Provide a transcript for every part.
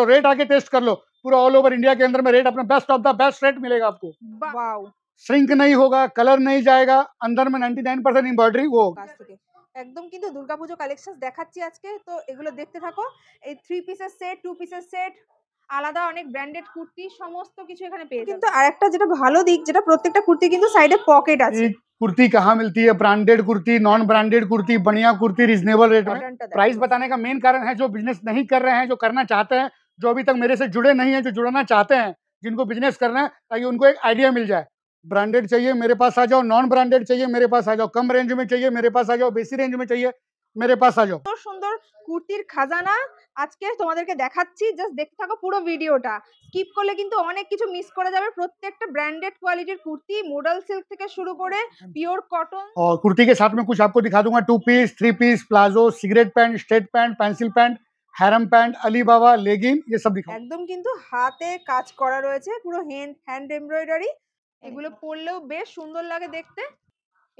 लो rate आके test कर लो पूरा ऑल ओवर इंडिया के अंदर में रेट अपना best of the best rate मिलेगा आपको श्रिंक नहीं होगा कलर नहीं जाएगा अंदर में नाइन परसेंट एम्ब्रॉयडरी वो একদম কিন্তু দুর্গাপুজো কালেকশন দেখাচ্ছি আজকে তো এগুলো দেখতে থাকো এই থ্রি পিসের সেট টু পিসের সেট আলাদা অনেক ব্র্যান্ডেড কুর্তি সমস্ত কিছু এখানে পেয়ে কিন্তু আরেকটা যেটা ভালো দিক যেটা প্রত্যেকটা কুর্তি কিন্তু সাইডে পকেট আছে कुर्ती कहाँ मिलती है branded kurti non branded kurti बढ़िया कुर्ती रिजनेबल रेट प्राइस बताने का मेन कारण है जो बिजनेस नहीं कर रहे हैं जो करना चाहते हैं जो अभी तक मेरे से जुड़े नहीं हैं जो जुड़ना चाहते हैं जिनको बिजनेस करना है ताकि उनको एक आइडिया मिल जाए ब्रांडेड चाहिए मेरे पास आ जाओ नॉन ब्रांडेड चाहिए मेरे पास आ जाओ कम रेंज में चाहिए मेरे पास आ जाओ बेसी रेंज में चाहिए मेरे पास आ जाओ सुंदर कुर्तर खजाना आज के तुम्हारे देखा जस्ट देखते थको पूरा স্কিপ করলে कर অনেক কিছু মিস করে যাবে প্রত্যেকটা ব্র্যান্ডেড কোয়ালিটির কুর্তি মডেল সিল্ক থেকে শুরু করে পিওর और कुर्ती के साथ में कुछ आपको दिखा दूंगा two piece three piece palazzo cigarette pant straight pant pencil pant harem pant Alibaba legging এসব सब একদম কিন্তু হাতে কাজ করা রয়েছে পুরো হ্যান্ড হ্যান্ড এমব্রয়ডারি এগুলো পরলেও বেশ সুন্দর লাগে দেখতে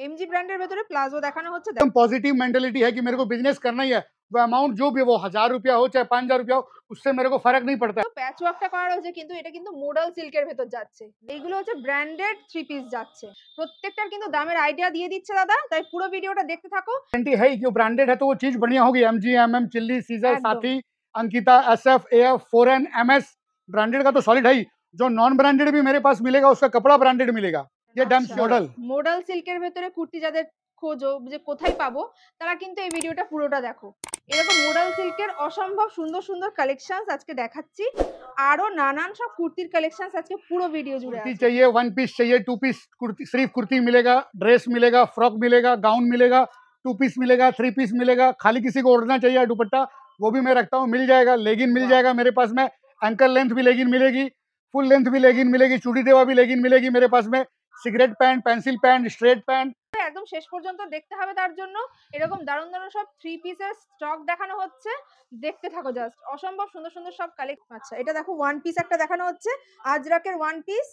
एमजी ব্র্যান্ডের ভেতরে প্লাজো দেখানো হচ্ছে एकदम पॉजिटिव मेंटेलिटी है कि मेरे को बिजनेस करना ही है वो अमाउंट जो भी वो हजार रुपया हो चाहे पांच हजार रुपया हो उससे मेरे को फर्क नहीं पड़ता पैच तो প্যাচ ওয়ার্কটা করা রয়েছে কিন্তু এটা কিন্তু মোডাল সিল্কের ভেতর যাচ্ছে এইগুলো হচ্ছে ব্র্যান্ডেড থ্রি পিস যাচ্ছে প্রত্যেকটার কিন্তু দামের আইডিয়া দিয়ে দিচ্ছে দাদা তাই পুরো ভিডিওটা দেখতে থাকো गारंटी है कि वो ब्रांडेड है तो वो चीज बढ़िया होगी M G M M chilli sizzle साथी Ankita S F A F four N M S branded का तो सॉलिड है जो नॉन ब्रांडेड भी मेरे पास मिलेगा उसका कपड़ा ब्रांडेड मिलेगा যে ডান্স মডেল মডেল সিল্কের ভিতরে কুর্তি যাদের খোঁজো যে কোথায় পাবো তারা কিন্তু এই ভিডিওটা পুরোটা দেখো এরকম মডেল সিল্কের অসম্ভব সুন্দর সুন্দর কালেকশনস আজকে দেখাচ্ছি আরো নানান সব কুর্তির কালেকশনস আজকে পুরো ভিডিও জুড়ে আছে কুর্তি চাইয়ে ওয়ান পিস চাইয়ে টু পিস কুর্তি सिर्फ কুর্তি मिलेगा ड्रेस मिलेगा फ्रॉक मिलेगा गाउन मिलेगा टू पीस मिलेगा थ्री पीस मिलेगा खाली किसी को ओढ़ना चाहिए दुपट्टा वो भी मैं रखता हूँ मिल जाएगा लेगिन मिल जाएगा मेरे पास में एंकल लेंथ भी लेगिन मिलेगी फुल लेंथ भी लेगिन मिलेगी चूड़ी देवा भी लेगिन मिलेगी मेरे पास में cigarette pant pencil pant straight pant একদম শেষ পর্যন্ত দেখতে হবে তার জন্য এরকম দারুণ দারুণ সব থ্রি পিসের স্টক দেখানো হচ্ছে দেখতে থাকো জাস্ট অসম্ভব সুন্দর সুন্দর সব কালেক্ট আচ্ছা এটা দেখো ওয়ান পিস একটা দেখানো হচ্ছে আজরাকের ওয়ান পিস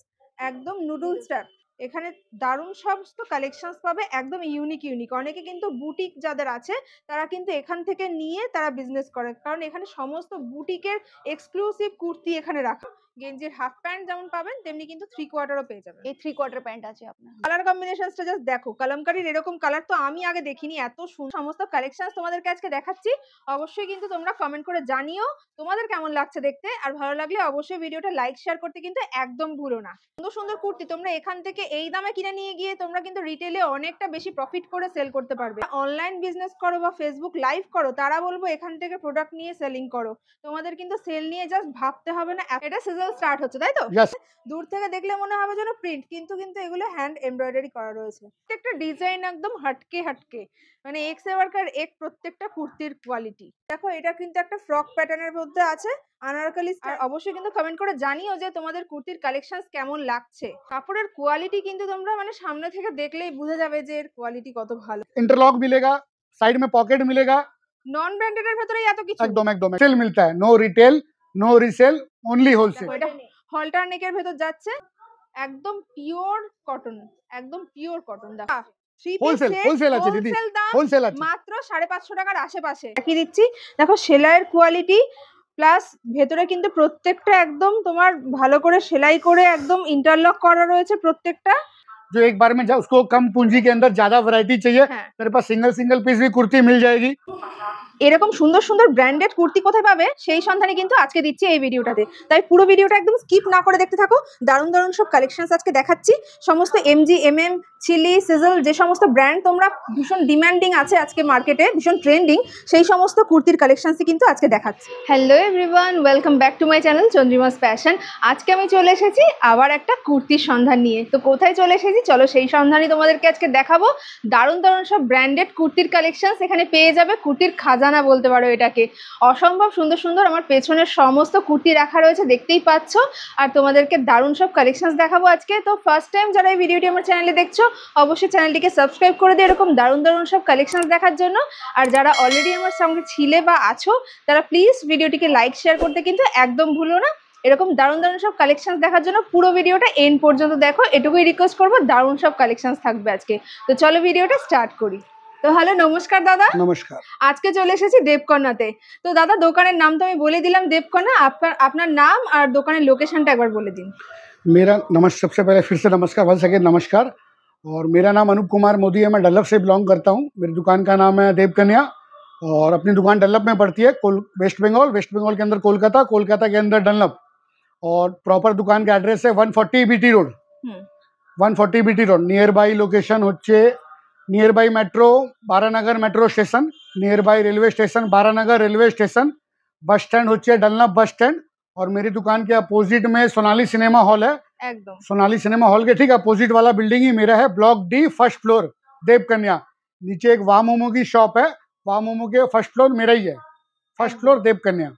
একদম নুডলস টাইপ এখানে দারুণ সমস্ত কালেকশনস পাবে একদম ইউনিক ইউনিক অনেকে কিন্তু বুটিক যাদের আছে তারা কিন্তু এখান থেকে নিয়ে তারা বিজনেস করে কারণ এখানে সমস্ত বুটিকের এক্সক্লুসিভ কুর্তি এখানে রাখা গেঞ্জির হাফ প্যান্ট যেমন পাবেন তেমনি কিন্তু থ্রি কোয়ার্টারও পেয়ে যাবেন এই থ্রি কোয়ার্টার প্যান্ট আছে আপনার কালার কম্বিনেশনসটা জাস্ট দেখো কলমকারির এরকম কালার তো আমি আগে দেখিনি এত সুন্দর সমস্ত কালেকশন তোমাদেরকে আজকে দেখাচ্ছি অবশ্যই কিন্তু তোমরা কমেন্ট করে জানিও তোমাদের কেমন লাগছে দেখতে আর ভালো লাগলে অবশ্যই ভিডিওটা লাইক শেয়ার করতে কিন্তু একদম ভুলো না সুন্দর সুন্দর কুর্তি তোমরা এখান থেকে এই দামে কিনে নিয়ে গিয়ে তোমরা কিন্তু রিটেলে অনেকটা বেশি প্রফিট করে সেল করতে পারবে অনলাইন বিজনেস করো বা ফেসবুক লাইভ করো তারা বলবো এখান থেকে প্রোডাক্ট নিয়ে সেলিং করো তোমাদের কিন্তু সেল নিয়ে জাস্ট ভাবতে হবে না এটা সিজন থেকেও স্টার্ট হচ্ছে তাই তো দূর থেকে দেখলে মনে হবে যেন প্রিন্ট কিন্তু কিন্তু এগুলো হ্যান্ড এমব্রয়ডারি করা রয়েছে প্রত্যেকটা ডিজাইন একদম হাটকে হাটকে মানে এক্স ওয়ার্কার এক প্রত্যেকটা কুর্তির কোয়ালিটি দেখো এটা কিন্তু একটা ফ্রক প্যাটার্নের মধ্যে আছে আনারকলি আর অবশ্যই কিন্তু কমেন্ট করে জানিও যে তোমাদের কুর্তির কালেকশন কেমন লাগছে কাপড়ের কোয়ালিটি কিন্তু তোমরা মানে সামনে থেকে দেখলেই বুঝে যাবে যে এর কোয়ালিটি কত ভালো ইন্টারলক মিলেগা সাইড মে পকেট মিলেগা নন ব্র্যান্ডেড এর ভেতরে এত কিছু একদম একদম সেল মিলতা है no no resale only wholesale এটা হলটার নেকের ভেতর যাচ্ছে একদম পিওর কটন একদম পিওর কটন দেখো সিঙ্গল সিঙ্গল পিস কুর্তি মিল যায় টাকার আশেপাশে দেখিয়ে দিচ্ছি দেখো সেলাইয়ের কোয়ালিটি প্লাস ভেতরে কিন্তু প্রত্যেকটা একদম তোমার ভালো করে সেলাই করে একদম ইন্টারলক করা রয়েছে প্রত্যেকটা এরকম সুন্দর সুন্দর ব্র্যান্ডেড কুর্তি কোথায় পাবে সেই সন্ধানে কিন্তু আজকে দিচ্ছি এই ভিডিওটাতে তাই পুরো ভিডিওটা একদম স্কিপ না করে দেখতে থাকো দারুণ দারুণ সব কালেকশনস আজকে দেখাচ্ছি সমস্ত M G M M chilli sizzle যে সমস্ত ব্র্যান্ড তোমরা ভীষণ ডিম্যান্ডিং আছে আজকে মার্কেটে ভীষণ ট্রেন্ডিং সেই সমস্ত কুর্তির কালেকশনসই কিন্তু আজকে দেখাচ্ছি hello everyone welcome back to my channel Chandrima's fashion আজকে আমি চলে এসেছি আবার একটা কুর্তির সন্ধান নিয়ে তো কোথায় চলে এসেছি চলো সেই সন্ধানই তোমাদেরকে আজকে দেখাবো দারুণ দারুণ সব ব্র্যান্ডেড কুর্তির কালেকশনস এখানে পেয়ে যাবে কুর্তির খাজা বেদানা বলতে পারো এটাকে অসম্ভব সুন্দর সুন্দর আমার পেছনের সমস্ত কুর্তি রাখা রয়েছে দেখতেই পাচ্ছ আর তোমাদেরকে দারুণ সব কালেকশন দেখাবো আজকে তো ফার্স্ট টাইম যারা এই ভিডিওটি আমার চ্যানেলে দেখছো অবশ্যই চ্যানেলটিকে সাবস্ক্রাইব করে দিয়ে এরকম দারুণ দারুণ সব কালেকশন দেখার জন্য আর যারা অলরেডি আমার সঙ্গে ছিলে বা আছো তারা প্লিজ ভিডিওটিকে লাইক শেয়ার করতে কিন্তু একদম ভুলো না এরকম দারুণ দারুণ সব কালেকশন দেখার জন্য পুরো ভিডিওটা এন্ড পর্যন্ত দেখো এটুকুই রিকোয়েস্ট করবো দারুণ সব কালেকশন থাকবে আজকে তো চলো ভিডিওটা স্টার্ট করি তো হ্যালো নমস্কার দাদা নমস্কার আজকে চলে এসেছি দেবকর্ণাতে তো দাদা দোকানের নাম তো আমি বলে দিলাম দেবকর্ণা আপনার আপনার নাম আর দোকানের लोकेशनটা একবার বলে দিন मेरा नमस्कार सबसे पहले फिर से नमस्कार वन सेकेंड नमस्कार और मेरा नाम अनूप कुमार मोदी है मैं डल्लभ से बिलोंग करता हूँ मेरी दुकान का नाम है देवकन्या और अपनी दुकान डल्लभ में पड़ती है वेस्ट बंगाल वेस्ट बंगाल के अंदर कोलकाता कोलकाता के अंदर डल्लभ और प्रॉपर दुकान का एड्रेस है one forty B T road one forty B T road near by location हे near by metro Baranagar metro station near by railway station Baranagar railway station bus stand होती डलना बस स्टैंड और मेरी दुकान के अपोजिट में सोनाली सिनेमा हॉल है एकदम सोनाली सिनेमा हॉल के ठीक अपोजिट वाला बिल्डिंग ही मेरा है block D first floor Dev Kanya नीचे एक वामोमो की शॉप है वामोमो के फर्स्ट फ्लोर मेरा ही है फर्स्ट फ्लोर देव कन्या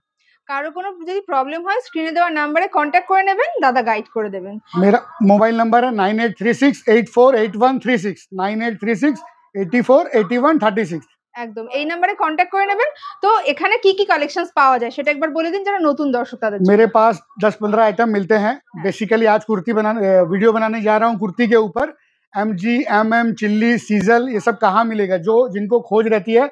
কারো কোনো যদি প্রবলেম হয় স্ক্রিনে দেওয়া নম্বরে कांटेक्ट করে নেবেন দাদা গাইড করে দেবেন আমার মোবাইল নাম্বার 9836848136 9836848136 একদম এই নম্বরে कांटेक्ट করে নেবেন তো এখানে কি কি কালেকশনস পাওয়া যায় সেটা একবার বলে দিন যারা নতুন দর্শক তা হচ্ছে मेरे पास 10 15 आइटम मिलते हैं बेसिकली आज कुर्ती बनाने वीडियो बनाने जा रहा हूं कुर्ती के ऊपर एमजी एमएम चिल्ली सीजन ये सब कहां मिलेगा जो जिनको खोज रहती है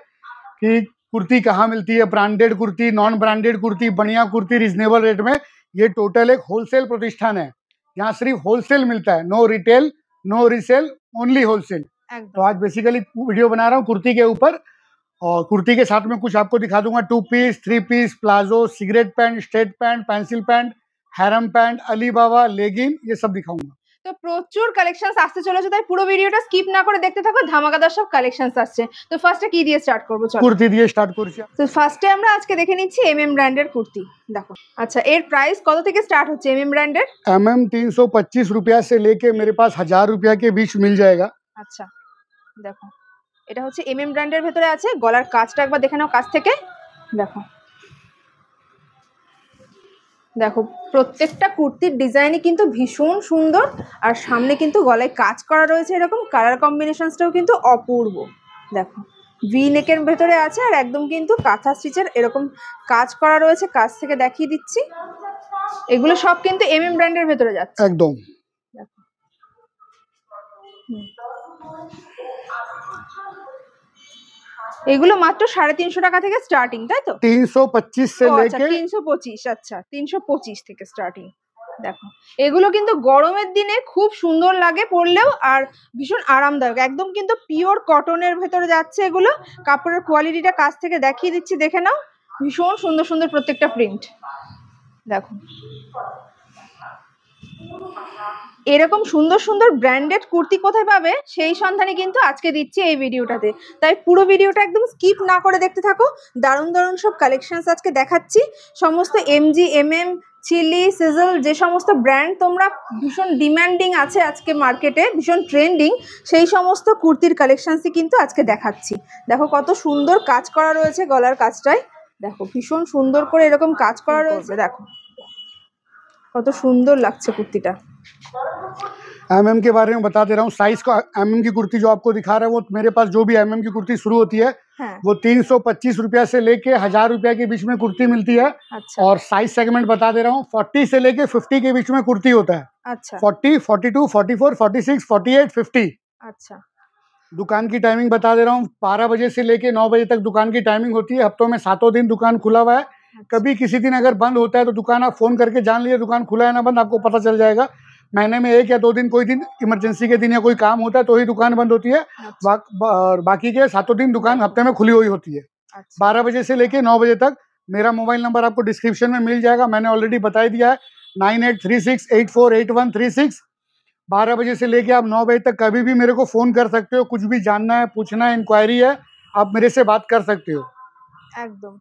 कि कुर्ती कहाँ मिलती है branded kurti non branded kurti बढ़िया कुर्ती रिजनेबल रेट में ये टोटल एक होलसेल प्रतिष्ठान है यहाँ सिर्फ होलसेल मिलता है no retail no resale only wholesale तो आज बेसिकली वीडियो बना रहा हूँ कुर्ती के ऊपर और कुर्ती के साथ में कुछ आपको दिखा दूंगा two piece three piece palazzo cigarette pant straight pant pencil pant harem pant Alibaba legging ये सब दिखाऊंगा তো প্রচুর কালেকশন আসতে চলেছে তাই পুরো ভিডিওটা স্কিপ না করে দেখতে থাকো ধামাকাদার সব কালেকশন আসছে তো ফার্স্টে কি দিয়ে স্টার্ট করবো কুর্তি দিয়ে স্টার্ট করছি তো ফার্স্টে আমরা আজকে দেখে নিচ্ছি এম এম ব্র্যান্ডের কুর্তি দেখো আচ্ছা এর প্রাইস কত থেকে স্টার্ট হচ্ছে এমএম ব্র্যান্ডের এমএম 325 रुपया से लेके मेरे पास 1000 रुपया के बीच मिल जाएगा আচ্ছা দেখো এটা হচ্ছে এম এম ব্র্যান্ডের ভেতরে আছে গলার কাজটা একবার দেখে নাও কাছ থেকে দেখো দেখো প্রত্যেকটা কুর্তির ডিজাইনই কিন্তু ভীষণ সুন্দর আর সামনে কিন্তু গলায় কাজ করা রয়েছে এরকম কালার কম্বিনেশনসটাও কিন্তু অপূর্ব দেখো ভি নেকের ভেতরে আছে আর একদম কিন্তু কাঁথা স্টিচের এরকম কাজ করা রয়েছে কাজ থেকে দেখিয়ে দিচ্ছি এগুলো সব কিন্তু এম এম ব্র্যান্ডের ভেতরে যাচ্ছে একদম দেখো এগুলো মাত্র সাড়ে তিনশো টাকা থেকে স্টার্টিং তাই তো তিনশো পঁচিশ আচ্ছা, তিনশো পঁচিশ আচ্ছা তিনশো পঁচিশ থেকে স্টার্টিং দেখো এগুলো কিন্তু গরমের দিনে খুব সুন্দর লাগে পরলেও আর ভীষণ আরামদায়ক একদম কিন্তু পিওর কটনের ভেতরে যাচ্ছে এগুলো কাপড়ের কোয়ালিটিটা কাছ থেকে দেখিয়ে দিচ্ছি দেখে নাও ভীষণ সুন্দর সুন্দর প্রত্যেকটা প্রিন্ট দেখো এরকম সুন্দর সুন্দর ব্র্যান্ডেড কুর্তি কোথায় পাবে সেই সন্ধানে কিন্তু আজকে দিচ্ছি এই ভিডিওটাতে তাই পুরো ভিডিওটা একদম স্কিপ না করে দেখতে থাকো দারুণ দারুণ সব কালেকশনস আজকে দেখাচ্ছি সমস্ত এমজি এম চিলি সিজল যে সমস্ত ব্র্যান্ড তোমরা ভীষণ ডিম্যান্ডিং আছে আজকে মার্কেটে ভীষণ ট্রেন্ডিং সেই সমস্ত কুর্তির কালেকশানসই কিন্তু আজকে দেখাচ্ছি দেখো কত সুন্দর কাজ করা রয়েছে গলার কাজটায় দেখো ভীষণ সুন্দর করে এরকম কাজ করা রয়েছে দেখো सुंदर সুন্দর লাগছে कुरती एम एम के बारे में बता दे रहा हूँ साइज का एम एम की कुर्ती जो आपको दिखा रहा है वो मेरे पास जो भी एम एम की कुर्ती शुरू होती है हाँ। वो तीन सौ पच्चीस रुपया से लेके हजार रुपया के बीच में कुर्ती मिलती है अच्छा। और साइज सेगमेंट बता दे रहा हूँ फोर्टी से लेके फिफ्टी के बीच में कुर्ती होता है forty forty two forty four forty six forty eight fifty अच्छा दुकान की टाइमिंग बता दे रहा हूँ बारह बजे से लेके नौ बजे तक दुकान की टाइमिंग होती है हफ्तों में सातों दिन दुकान खुला हुआ है अच्छा। कभी किसी दिन अगर बंद होता है तो दुकान आप फ़ोन करके जान लीजिए दुकान खुला है ना बंद आपको पता चल जाएगा महीने में एक या दो दिन कोई दिन इमरजेंसी के दिन या कोई काम होता है तो ही दुकान बंद होती है अच्छा। बा, बाकी के सातों दिन दुकान हफ्ते में खुली हुई होती है अच्छा। बारह बजे से लेके नौ बजे तक मेरा मोबाइल नंबर आपको डिस्क्रिप्शन में मिल जाएगा मैंने ऑलरेडी बताई दिया है nine eight three six eight four eight one three six बारह बजे से लेके आप नौ बजे तक कभी भी मेरे को फ़ोन कर सकते हो कुछ भी जानना है पूछना है इंक्वायरी है आप मेरे से बात कर सकते हो एकदम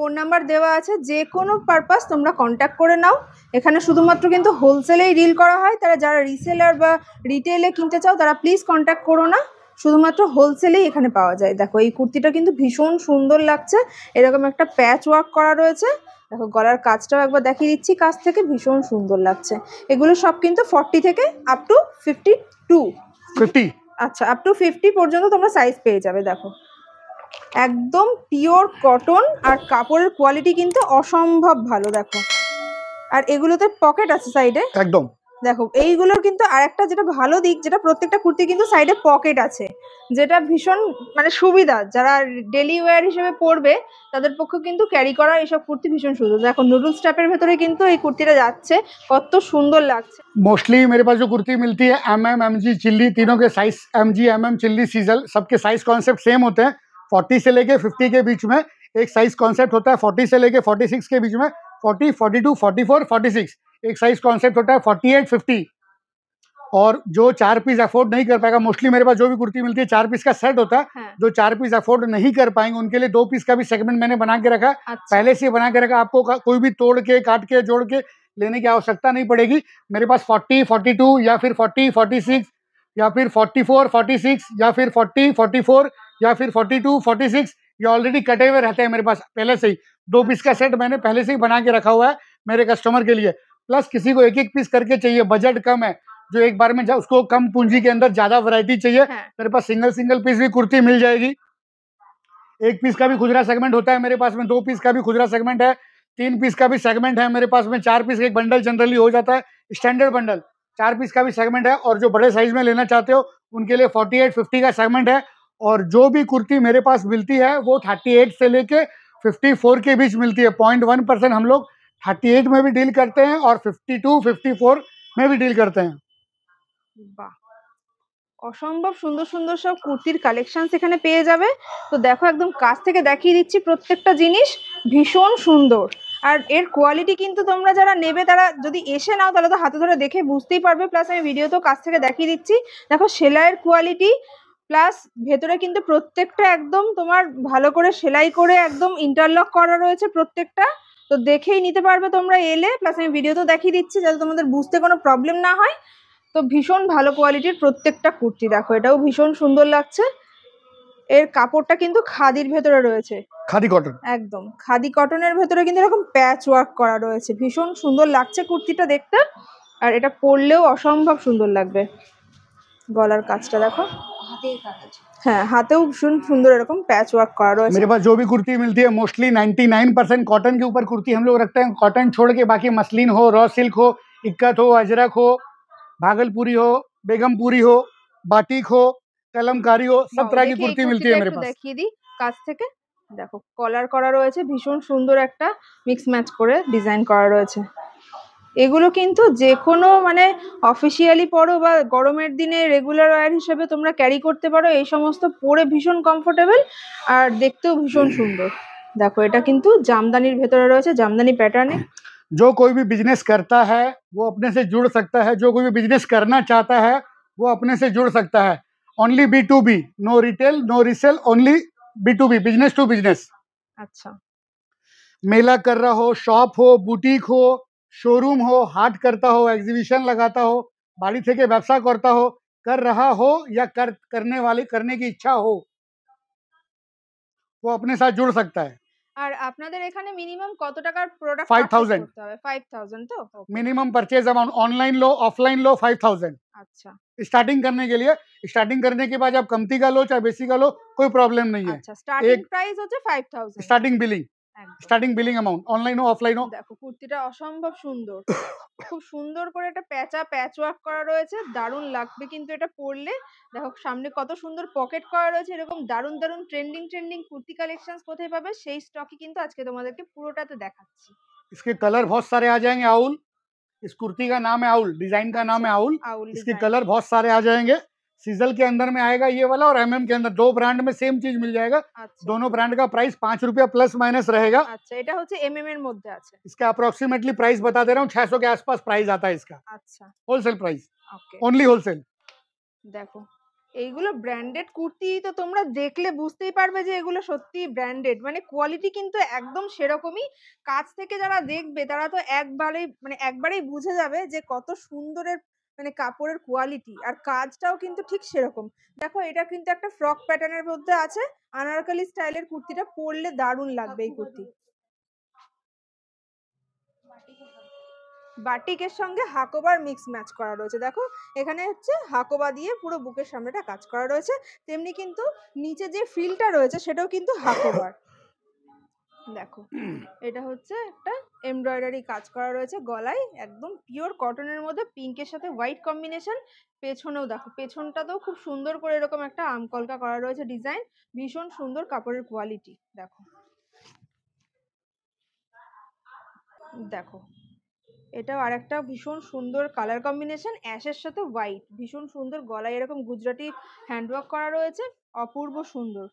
ফোন নাম্বার দেওয়া আছে যে কোনো পারপাস তোমরা কন্ট্যাক্ট করে নাও এখানে শুধুমাত্র কিন্তু হোলসেলেই রিল করা হয় তারা যারা রিসেলার বা রিটেলে কিনতে চাও তারা প্লিজ কন্ট্যাক্ট করো না শুধুমাত্র হোলসেলেই এখানে পাওয়া যায় দেখো এই কুর্তিটা কিন্তু ভীষণ সুন্দর লাগছে এরকম একটা প্যাচ ওয়ার্ক করা রয়েছে দেখো গলার কাজটাও একবার দেখিয়ে দিচ্ছি কাজ থেকে ভীষণ সুন্দর লাগছে এগুলো সব কিন্তু ফর্টি থেকে up to fifty two fifty আচ্ছা আপ টু ফিফটি পর্যন্ত তোমরা সাইজ পেয়ে যাবে দেখো একদম পিওর কটন আর কাপড়ের কোয়ালিটি কিন্তু অসম্ভব ভালো দেখো আর এগুলোতে পকেট আছে সাইডে একদম দেখো এইগুলোর কিন্তু আর একটা যেটা ভালো দিক যেটা প্রত্যেকটা কুর্তি কিন্তু সাইডে পকেট আছে যেটা ভীষণ মানে সুবিধা যারা ডেলি ওয়ার হিসেবে পরবে তাদের পক্ষে কিন্তু ক্যারি করা এইসব কুর্তি ভীষণ সুন্দর দেখো নুডলস টাপের ভেতরে কিন্তু এই কুর্তিটা যাচ্ছে কত সুন্দর লাগছে মোস্টলি मेरे पास जो कुर्ती मिलती है এম জি চিল্লি তিনোকে चिल्ली तीनों के साइज এম চিল্লি एम সবকে चिल्ली सीजल सबके साइज कॉन्सेप्ट सेम होते हैं 40 से लेके 50 के बीच में एक साइज कॉन्सेप्ट होता है 40 से लेके 46 के बीच में 40, 42, 44, 46 एक साइज कॉन्सेप्ट होता है 48, 50 और जो चार पीस अफोर्ड नहीं कर पाएगा मोस्टली मेरे पास जो भी कुर्ती मिलती है चार पीस का सेट होता है हाँ। जो चार पीस अफोर्ड नहीं कर पाएंगे उनके लिए दो पीस का भी सेगमेंट मैंने बना के रखा अच्छा। पहले से बना के रखा आपको कोई भी तोड़ के काट के जोड़ के लेने की आवश्यकता नहीं पड़ेगी मेरे पास फोर्टी फोर्टी या फिर फोर्टी फोर्टी या फिर फोर्टी फोर या फिर फोर्टी फोर्टी या फिर 42, 46 ये ऑलरेडी कटे हुए रहते हैं मेरे पास पहले से ही दो पीस का सेट मैंने पहले से ही बना के रखा हुआ है मेरे कस्टमर के लिए प्लस किसी को एक एक पीस करके चाहिए बजट कम है जो एक बार में उसको कम पूंजी के अंदर ज्यादा वरायटी चाहिए हाँ। मेरे पास सिंगल सिंगल पीस भी कुर्ती मिल जाएगी एक पीस का भी खुजरा सेगमेंट होता है मेरे पास में दो पीस का भी खुजरा सेगमेंट है तीन पीस का भी सेगमेंट है मेरे पास में चार पीस का एक बंडल जनरली हो जाता है स्टैंडर्ड बंडल चार पीस का भी सेगमेंट है और जो बड़े साइज में लेना चाहते हो उनके लिए 48, 50 का सेगमेंट है और जो भी कुर्ती मेरे पास मिलती है वो 38 से लेके 54 के बीच मिलती है पॉइंट वन परसेंट हम लोग 38 में भी डील करते हैं और 52, 54 में भी डील करते हैं বাহ অসম্ভব সুন্দর সুন্দর সব কুর্তির কালেকশন এখানে পেয়ে যাবে তো দেখো একদম কাছ থেকে দেখিয়ে দিচ্ছি প্রত্যেকটা জিনিস ভীষণ সুন্দর আর এর কোয়ালিটি কিন্তু তোমরা যারা নেবে তারা যদি এসে নাও তাহলে তো হাতে ধরে দেখে বুঝতেই পারবে প্লাস আমি ভিডিও তো কাছ থেকে দেখিয়ে দিচ্ছি দেখো সেলাইয়ের কোয়ালিটি প্লাস ভেতরে কিন্তু প্রত্যেকটা একদম তোমার ভালো করে সেলাই করে একদম ইন্টারলক করা রয়েছে প্রত্যেকটা তো দেখেই নিতে পারবে তোমরা এলে প্লাস আমি ভিডিও তো দেখিয়ে দিচ্ছি যাতে তোমাদের বুঝতে কোনো প্রবলেম না হয় তো ভীষণ ভালো কোয়ালিটির প্রত্যেকটা কুর্তি দেখো এটাও ভীষণ সুন্দর লাগছে এর কাপড়টা কিন্তু খাদির ভেতরে রয়েছে খাদি কটন একদম খাদি কটনের ভেতরে কিন্তু এরকম প্যাচ ওয়ার্ক করা রয়েছে ভীষণ সুন্দর লাগছে কুর্তিটা দেখতে আর এটা পরলেও অসম্ভব সুন্দর লাগবে গলার কাজটা দেখো হ্যাঁ হাতেও ভীষণ সুন্দর এরকম প্যাচ ওয়ার্ক করা রয়েছে मेरे पास जो भी कुर्ती मिलती है मोस्टली 99% कॉटन के ऊपर कुर्ती हम लोग रखते हैं कॉटन छोड़ के बाकी मसलिन हो रॉ सिल्क हो इक्कत हो अजरक हो भागलपुरी हो बेगमपुरी हो बाटिक हो कलमकारी हो सब तरह की कुर्ती मिलती है मेरे पास देखिए दी কাছ থেকে দেখো কলার করা রয়েছে ভীষণ সুন্দর একটা মিক্স ম্যাচ করে ডিজাইন করা রয়েছে এগুলো কিন্তু যে কোনো মানে অফিশিয়ালি পরো বা গরমের দিনে রেগুলার ওয়্যার হিসেবে তোমরা ক্যারি করতে পারো এই সমস্ত পরে ভীষণ কমফোর্টেবল আর দেখতেও ভীষণ সুন্দর দেখো এটা কিন্তু জামদানির ভেতরের রয়েছে জামদানি প্যাটার্নে যে کوئی بھی বিজনেস करता है वो अपने से जुड़ सकता है जो कोई भी बिजनेस करना चाहता है वो अपने से जुड़ सकता है only B to B no retail no resale only B to B business to business अच्छा মেলা কররা হো শপ হো বুটিক হো शोरूम हो हाट करता हो एग्जीबिशन लगाता हो बाड़ी थे के व्यवसाय करता हो कर रहा हो या कर करने वाले करने की इच्छा हो वो अपने साथ जुड़ सकता है আর আপনাদের এখানে মিনিমাম কত টাকার প্রোডাক্ট করতে হবে 5000 तो মিনিমাম परचेज अमाउंट ऑनलाइन लो ऑफलाइन लो 5000 अच्छा स्टार्टिंग करने के लिए स्टार्टिंग करने के बाद आप कमती का लो चाहे बेसी का लो कोई प्रॉब्लम नहीं है स्टार्टिंग प्राइस होता है 5000 starting billing starting billing amount online ও অফলাইন ও দেখো কুর্তিটা অসম্ভব সুন্দর খুব সুন্দর করে একটা প্যাঁচা প্যাচ ওয়ার্ক করা রয়েছে দারুণ লাগবে কিন্তু এটা পরলে দেখো সামনে কত সুন্দর পকেট করা রয়েছে এরকম দারুণ দারুণ ট্রেন্ডিং ট্রেন্ডিং কুর্তি কালেকশন কোথায় পাবে সেই স্টকই কিন্তু আজকে তোমাদেরকে পুরোটাতে দেখাচ্ছি इसके कलर बहुत सारे आ जाएंगे आउल इस कुर्ती का नाम है आउल डिजाइन का नाम है आउल, आउल इसके कलर बहुत सारे आ जाएंगे सीजल के अंदर में आएगा ये वाला और एमएम के अंदर दो ब्रांड में सेम चीज मिल जाएगा अच्छा। दोनों ब्रांड का प्राइस पांच रुपया प्लस माइनस रहेगा अच्छा এটা হচ্ছে এমএম इसका अप्रोक्सीमेटली प्राइस बता दे रहा हूँ 600 के आसपास प्राइस आता है इसका अच्छा होलसेल प्राइस ओनली होलसेल देखो कत सुंदर মানে কাপড়ের কোয়ালিটি আর কাজটাও কিন্তু ঠিক সেরকম দেখো এটা কিন্তু একটা ফ্রক প্যাটার্নের মধ্যে আছে আনারকালি স্টাইলের কুর্তিটা পরলে দারুণ লাগবে এই কুর্তি বাটিকের সঙ্গে হাকোবার মিক্স ম্যাচ করা রয়েছে দেখো এখানে হচ্ছে হাকোবা দিয়ে পুরো বুকের সামনেটা কাজ করা রয়েছে তেমনি কিন্তু নিচে যে ফিলটা রয়েছে সেটাও কিন্তু হাকোবার দেখো এটা হচ্ছে একটা এমব্রয়ডারি কাজ করা রয়েছে গলায় একদম পিওর কটনের মধ্যে পিঙ্কের সাথে হোয়াইট কম্বিনেশন পেছনেও দেখো পেছনটাতেও খুব সুন্দর করে এরকম একটা আমকলকা করা রয়েছে ডিজাইন ভীষণ সুন্দর কাপড়ের কোয়ালিটি দেখো দেখো এটাও আর একটা ভীষণ সুন্দর কালার কম্বিনেশন অ্যাশের সাথে হোয়াইট ভীষণ সুন্দর গলায় এরকম গুজরাটি হ্যান্ডওয়ার্ক করা রয়েছে অপূর্ব সুন্দর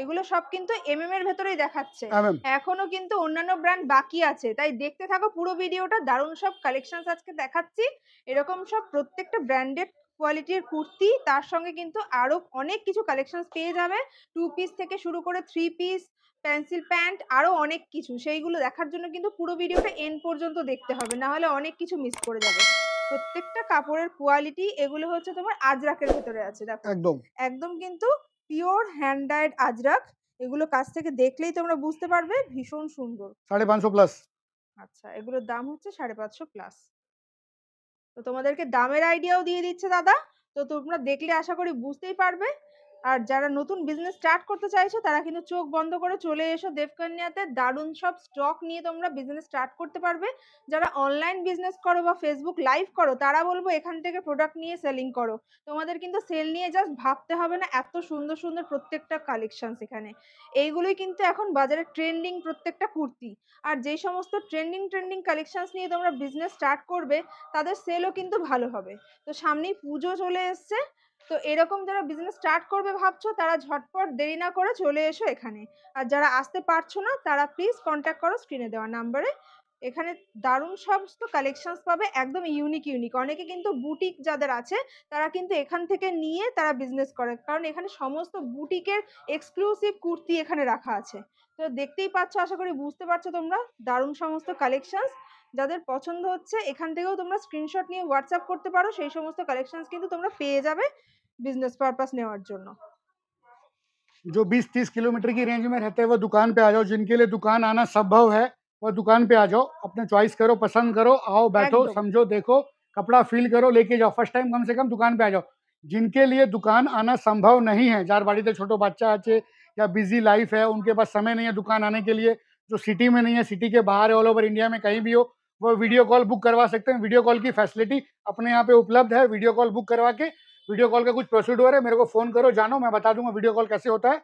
এগুলো সব কিন্তু এমএম এর ভেতরেই দেখাচ্ছে এখনো কিন্তু অন্যান্য ব্র্যান্ড বাকি আছে তাই দেখতে থাকো পুরো ভিডিওটা দারুন সব কালেকশন আজকে দেখাচ্ছি এরকম সব প্রত্যেকটা ব্র্যান্ডেড কোয়ালিটির কুর্তি তার সঙ্গে কিন্তু আরো অনেক কিছু কালেকশন পেয়ে যাবে টু পিস থেকে শুরু করে থ্রি পিস পেন্সিল প্যান্ট আরো অনেক কিছু সেইগুলো দেখার জন্য কিন্তু পুরো ভিডিওটা এন পর্যন্ত দেখতে হবে না হলে অনেক কিছু মিস করে যাবে প্রত্যেকটা কাপড়ের কোয়ালিটি এগুলো হচ্ছে তোমার আজরাকের ভেতরে আছে দেখো একদম একদম কিন্তু পিওর হ্যান্ড ডাইড আজরাক এগুলো কাছ থেকে দেখলেই তোমরা বুঝতে পারবে ভীষণ সুন্দর সাড়ে পাঁচশো প্লাস আচ্ছা এগুলোর দাম হচ্ছে সাড়ে পাঁচশো প্লাস তো তোমাদেরকে দামের আইডিয়াও দিয়ে দিচ্ছে দাদা তো তোমরা দেখলে আশা করি বুঝতেই পারবে আর যারা নতুন বিজনেস স্টার্ট করতে চাইছো তারা কিন্তু চোখ বন্ধ করে চলে এসো দেবকন্যাতে দারুণ সব স্টক নিয়ে তোমরা বিজনেস স্টার্ট করতে পারবে যারা অনলাইন বিজনেস করো বা ফেসবুক লাইভ করো তারা বলবো এখান থেকে প্রোডাক্ট নিয়ে সেলিং করো তোমাদের কিন্তু সেল নিয়ে জাস্ট ভাবতে হবে না এত সুন্দর সুন্দর প্রত্যেকটা কালেকশন এখানে এইগুলোই কিন্তু এখন বাজারে ট্রেন্ডিং প্রত্যেকটা কুর্তি আর যেই সমস্ত ট্রেন্ডিং ট্রেন্ডিং কালেকশনস নিয়ে তোমরা বিজনেস স্টার্ট করবে তাদের সেলও কিন্তু ভালো হবে তো সামনেই পুজো চলে এসছে তো এরকম যারা বিজনেস স্টার্ট করবে ভাবছো তারা ঝটপট দেরি না করে চলে এসো এখানে আর যারা আসতে পারছো না তারা প্লিজ কন্ট্যাক্ট করো স্ক্রিনে দেওয়া নাম্বারে এখানে দারুণ সমস্ত কালেকশনস পাবে একদম ইউনিক ইউনিক অনেকে কিন্তু বুটিক যাদের আছে তারা কিন্তু এখান থেকে নিয়ে তারা বিজনেস করে কারণ এখানে সমস্ত বুটিকের এক্সক্লুসিভ কুর্তি এখানে রাখা আছে তো দেখতেই পাচ্ছ আশা করি বুঝতে পারছো তোমরা দারুণ সমস্ত কালেকশনস जर पचंद होखान तुम्हारा থেকেও नहीं স্ক্রিনশট करते पर समस्त कलेेक्शन क्योंकि तुम्हारा पे কিন্তু पार्पास পেয়ে जो 20-30 किलोमीटर की रेंज में रहते हैं वो दुकान पे आ जाओ जिनके लिए दुकान आना संभव है वो दुकान पे आ जाओ अपने चॉइस करो पसंद करो आओ बैठो समझो देखो कपड़ा फील करो लेके जाओ फर्स्ट टाइम कम से कम दुकान पे आ जाओ जिनके लिए दुकान आना संभव नहीं है जार बाड़ी से तो छोटो बच्चा अच्छे या बिजी लाइफ है उनके पास समय नहीं है दुकान आने के लिए जो सिटी में नहीं है सिटी के बाहर है ऑल ओवर इंडिया में कहीं भी हो वो वीडियो कॉल बुक करवा सकते हैं वीडियो कॉल की फैसिलिटी अपने यहाँ पे उपलब्ध है वीडियो कॉल बुक करवा के वीडियो कॉल का कुछ प्रोसीड्योर है मेरे को फ़ोन करो जानो मैं बता दूंगा वीडियो कॉल कैसे होता है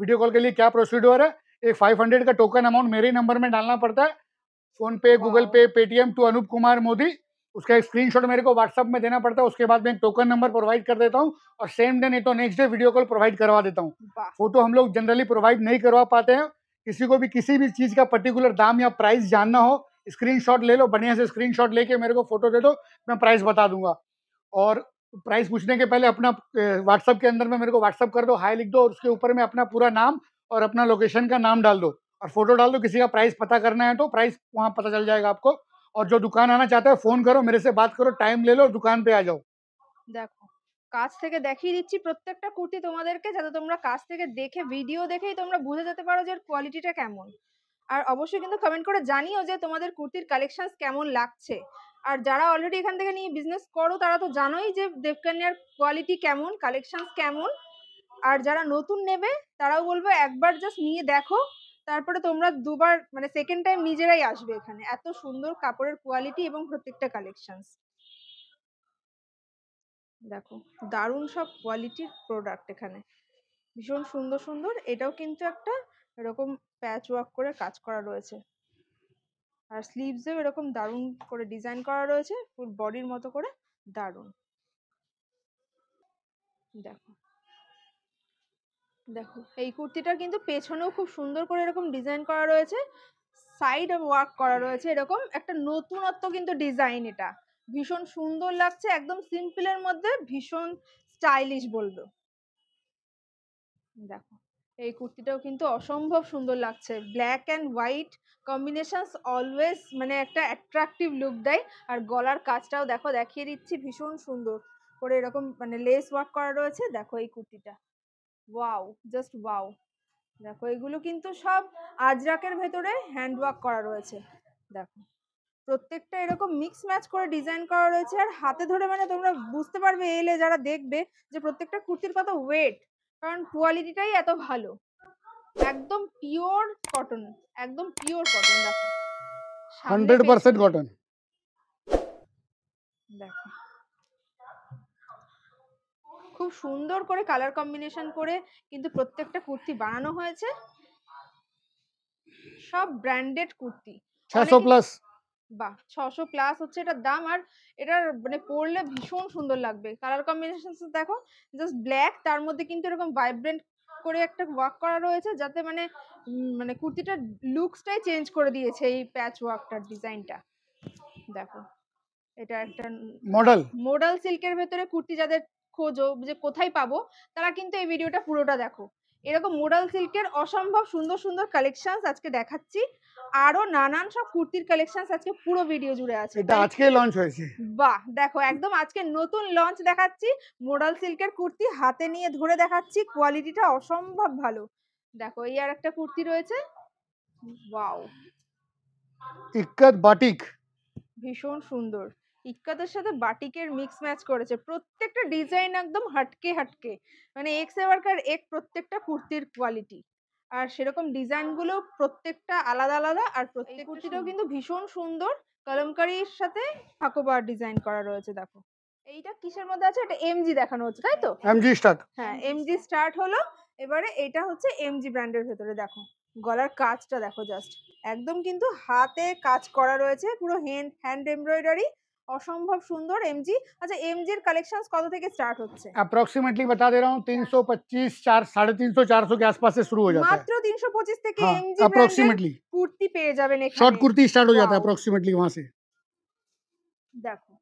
वीडियो कॉल के लिए क्या प्रोसीड्योर है एक फाइव का टोकन अमाउंट मेरे नंबर में डालना पड़ता है phone PhonePe Google Pay Paytm to Anup Kumar Modi उसका एक स्क्रीनशॉट मेरे को व्हाट्सअप में देना पड़ता है उसके बाद मैं एक टोकन नंबर प्रोवाइड कर देता हूँ और सेम डे नहीं तो next day video call provide करवा देता हूँ फोटो हम लोग जनरली प्रोवाइड नहीं करवा पाते हैं किसी को भी किसी भी चीज़ का पर्टिकुलर दाम या प्राइस जानना हो स्क्रीनशॉट ले लो बढ़िया से स्क्रीनशॉट लेके मेरे को फोटो दे दो मैं प्राइस बता दूंगा और प्राइस पूछने के पहले अपना व्हाट्सअप के अंदर में मेरे को व्हाट्सअप कर दो हाई लिख दो और उसके ऊपर में अपना पूरा नाम और अपना लोकेशन का नाम डाल दो और फोटो डाल दो किसी का प्राइस पता करना है तो प्राइस वहाँ पता चल जाएगा आपको और जो दुकान आना चाहता है फोन करो मेरे से बात करो टाइम ले लो दुकान पे आ जाओ দেখো কাছ থেকে দেখিয়ে দিচ্ছি প্রত্যেকটা কুর্তি তোমাদেরকে যাতে তোমরা কাছ থেকে দেখে ভিডিও দেখেই তোমরা বুঝে যেতে পারো যে কোয়ালিটিটা কেমন আর অবশ্যই কিন্তু কমেন্ট করে জানিও যে তোমাদের কুর্তির কালেকশন কেমন লাগছে আর যারা অলরেডি এখান থেকে নিয়ে বিজনেস করো তারা তো জানোই যে দেবকানিয়ার কোয়ালিটি কেমন কালেকশন কেমন আর যারা নতুন নেবে তারাও বলবো একবার জাস্ট নিয়ে দেখো তারপরে তোমরা দুবার মানে সেকেন্ড টাইম নিজেরাই আসবে এখানে এত সুন্দর কাপড়ের কোয়ালিটি এবং প্রত্যেকটা কালেকশন দেখো দারুণ সব কোয়ালিটির প্রোডাক্ট এখানে ভীষণ সুন্দর সুন্দর এটাও কিন্তু একটা এরকম প্যাচ ওয়ার্ক করে কাজ করা রয়েছে আর স্লিভসেও এরকম দারুণ করে ডিজাইন করা রয়েছে ফুল বডির মতো করে দারুণ দেখো দেখো এই কুর্তিটার কিন্তু পেছনেও খুব সুন্দর করে এরকম ডিজাইন করা রয়েছে সাইড ওয়ার্ক করা রয়েছে এরকম একটা নতুনত্ব কিন্তু ডিজাইন এটা ভীষণ সুন্দর লাগছে একদম সিম্পলের মধ্যে ভীষণ স্টাইলিশ বলবো দেখো এই কুর্তিটাও কিন্তু অসম্ভব সুন্দর লাগছে black and white combinations always মানে একটা অ্যাট্রাকটিভ লুক দেয় আর গলার কাজটাও দেখো দেখিয়ে দিচ্ছি ভীষণ সুন্দর করে এরকম মানে লেস ওয়ার্ক করা রয়েছে দেখো এই কুর্তিটা ওয়াও জাস্ট ওয়াও দেখো এগুলো কিন্তু সব আজরাকের ভেতরে হ্যান্ড ওয়ার্ক করা রয়েছে দেখো প্রত্যেকটা এরকম মিক্স ম্যাচ করে ডিজাইন করা রয়েছে আর হাতে ধরে মানে তোমরা বুঝতে পারবে এলে যারা দেখবে যে প্রত্যেকটা কুর্তির কত ওয়েট কারণ কোয়ালিটিটাই এত ভালো একদম পিওর কটন একদম পিওর কটন দেখো 100% কটন দেখো খুব সুন্দর করে কালার কম্বিনেশন করে কিন্তু প্রত্যেকটা কুর্তি বানানো হয়েছে সব ব্র্যান্ডেড কুর্তি 600 প্লাস বাহ ছশো প্লাস হচ্ছে এটার দাম আর এটার মানে পরলে ভীষণ সুন্দর লাগবে কালার কম্বিনেশন দেখো জাস্ট ব্ল্যাক তার মধ্যে কিন্তু এরকম ভাইব্রেন্ট করে একটা ওয়ার্ক করা রয়েছে যাতে মানে মানে কুর্তিটার লুকসটাই চেঞ্জ করে দিয়েছে এই প্যাচ ওয়ার্কটার ডিজাইনটা দেখো এটা একটা মডেল মডেল সিল্কের ভেতরে কুর্তি যাদের খোঁজো যে কোথায় পাবো তারা কিন্তু এই ভিডিওটা পুরোটা দেখো এরকম মোডাল সিল্কের অসম্ভব সুন্দর সুন্দর কালেকশনস আজকে দেখাচ্ছি আরো নানান সব কুর্তির কালেকশনস আজকে পুরো ভিডিও জুড়ে আছে এটা আজকে লঞ্চ হয়েছে বাহ দেখো একদম আজকে নতুন লঞ্চ দেখাচ্ছি মোডাল সিল্কের কুর্তি হাতে নিয়ে ধরে দেখাচ্ছি কোয়ালিটিটা অসম্ভব ভালো দেখো এই আর একটা কুর্তি রয়েছে ওয়াও ইকাত বাটিক ভীষণ সুন্দর ইক্কাতের সাথে বাটিকের মিক্স ম্যাচ করেছে প্রত্যেকটা ডিজাইন একদম হাটকে হাটকে মানে এক্স এবারকার এক প্রত্যেকটা কুর্তির কোয়ালিটি আর সেরকম ডিজাইনগুলো প্রত্যেকটা আলাদা আলাদা আর প্রত্যেক কুর্তিটাও কিন্তু ভীষণ সুন্দর কলমকারির সাথে ঠাকুবার ডিজাইন করা রয়েছে দেখো এইটা কিসের মধ্যে আছে এটা এমজি দেখানো হচ্ছে তাই তো এমজি স্টার্ট হ্যাঁ এমজি স্টার্ট হলো এবারে এটা হচ্ছে এমজি ব্র্যান্ডের ভেতরে দেখো গলার কাজটা দেখো জাস্ট একদম কিন্তু হাতে কাজ করা রয়েছে পুরো হ্যান্ড হ্যান্ড এমব্রয়ডারি অসম্ভব সুন্দর এমজি আচ্ছা এমজি এর কালেকশন কত থেকে স্টার্ট হচ্ছে অ্যাপ্রক্সিমেটলি बता দে रहा হুন 325 4 350 400 কে आसपास শুরু হয়ে हो মাত্র 325 থেকে এমজি অ্যাপ্রক্সিমেটলি কুর্তি পেয়ে যাবেন এখানে শর্ট কুর্তি স্টার্ট হয়ে যাবে অ্যাপ্রক্সিমেটলি वहां থেকে দেখো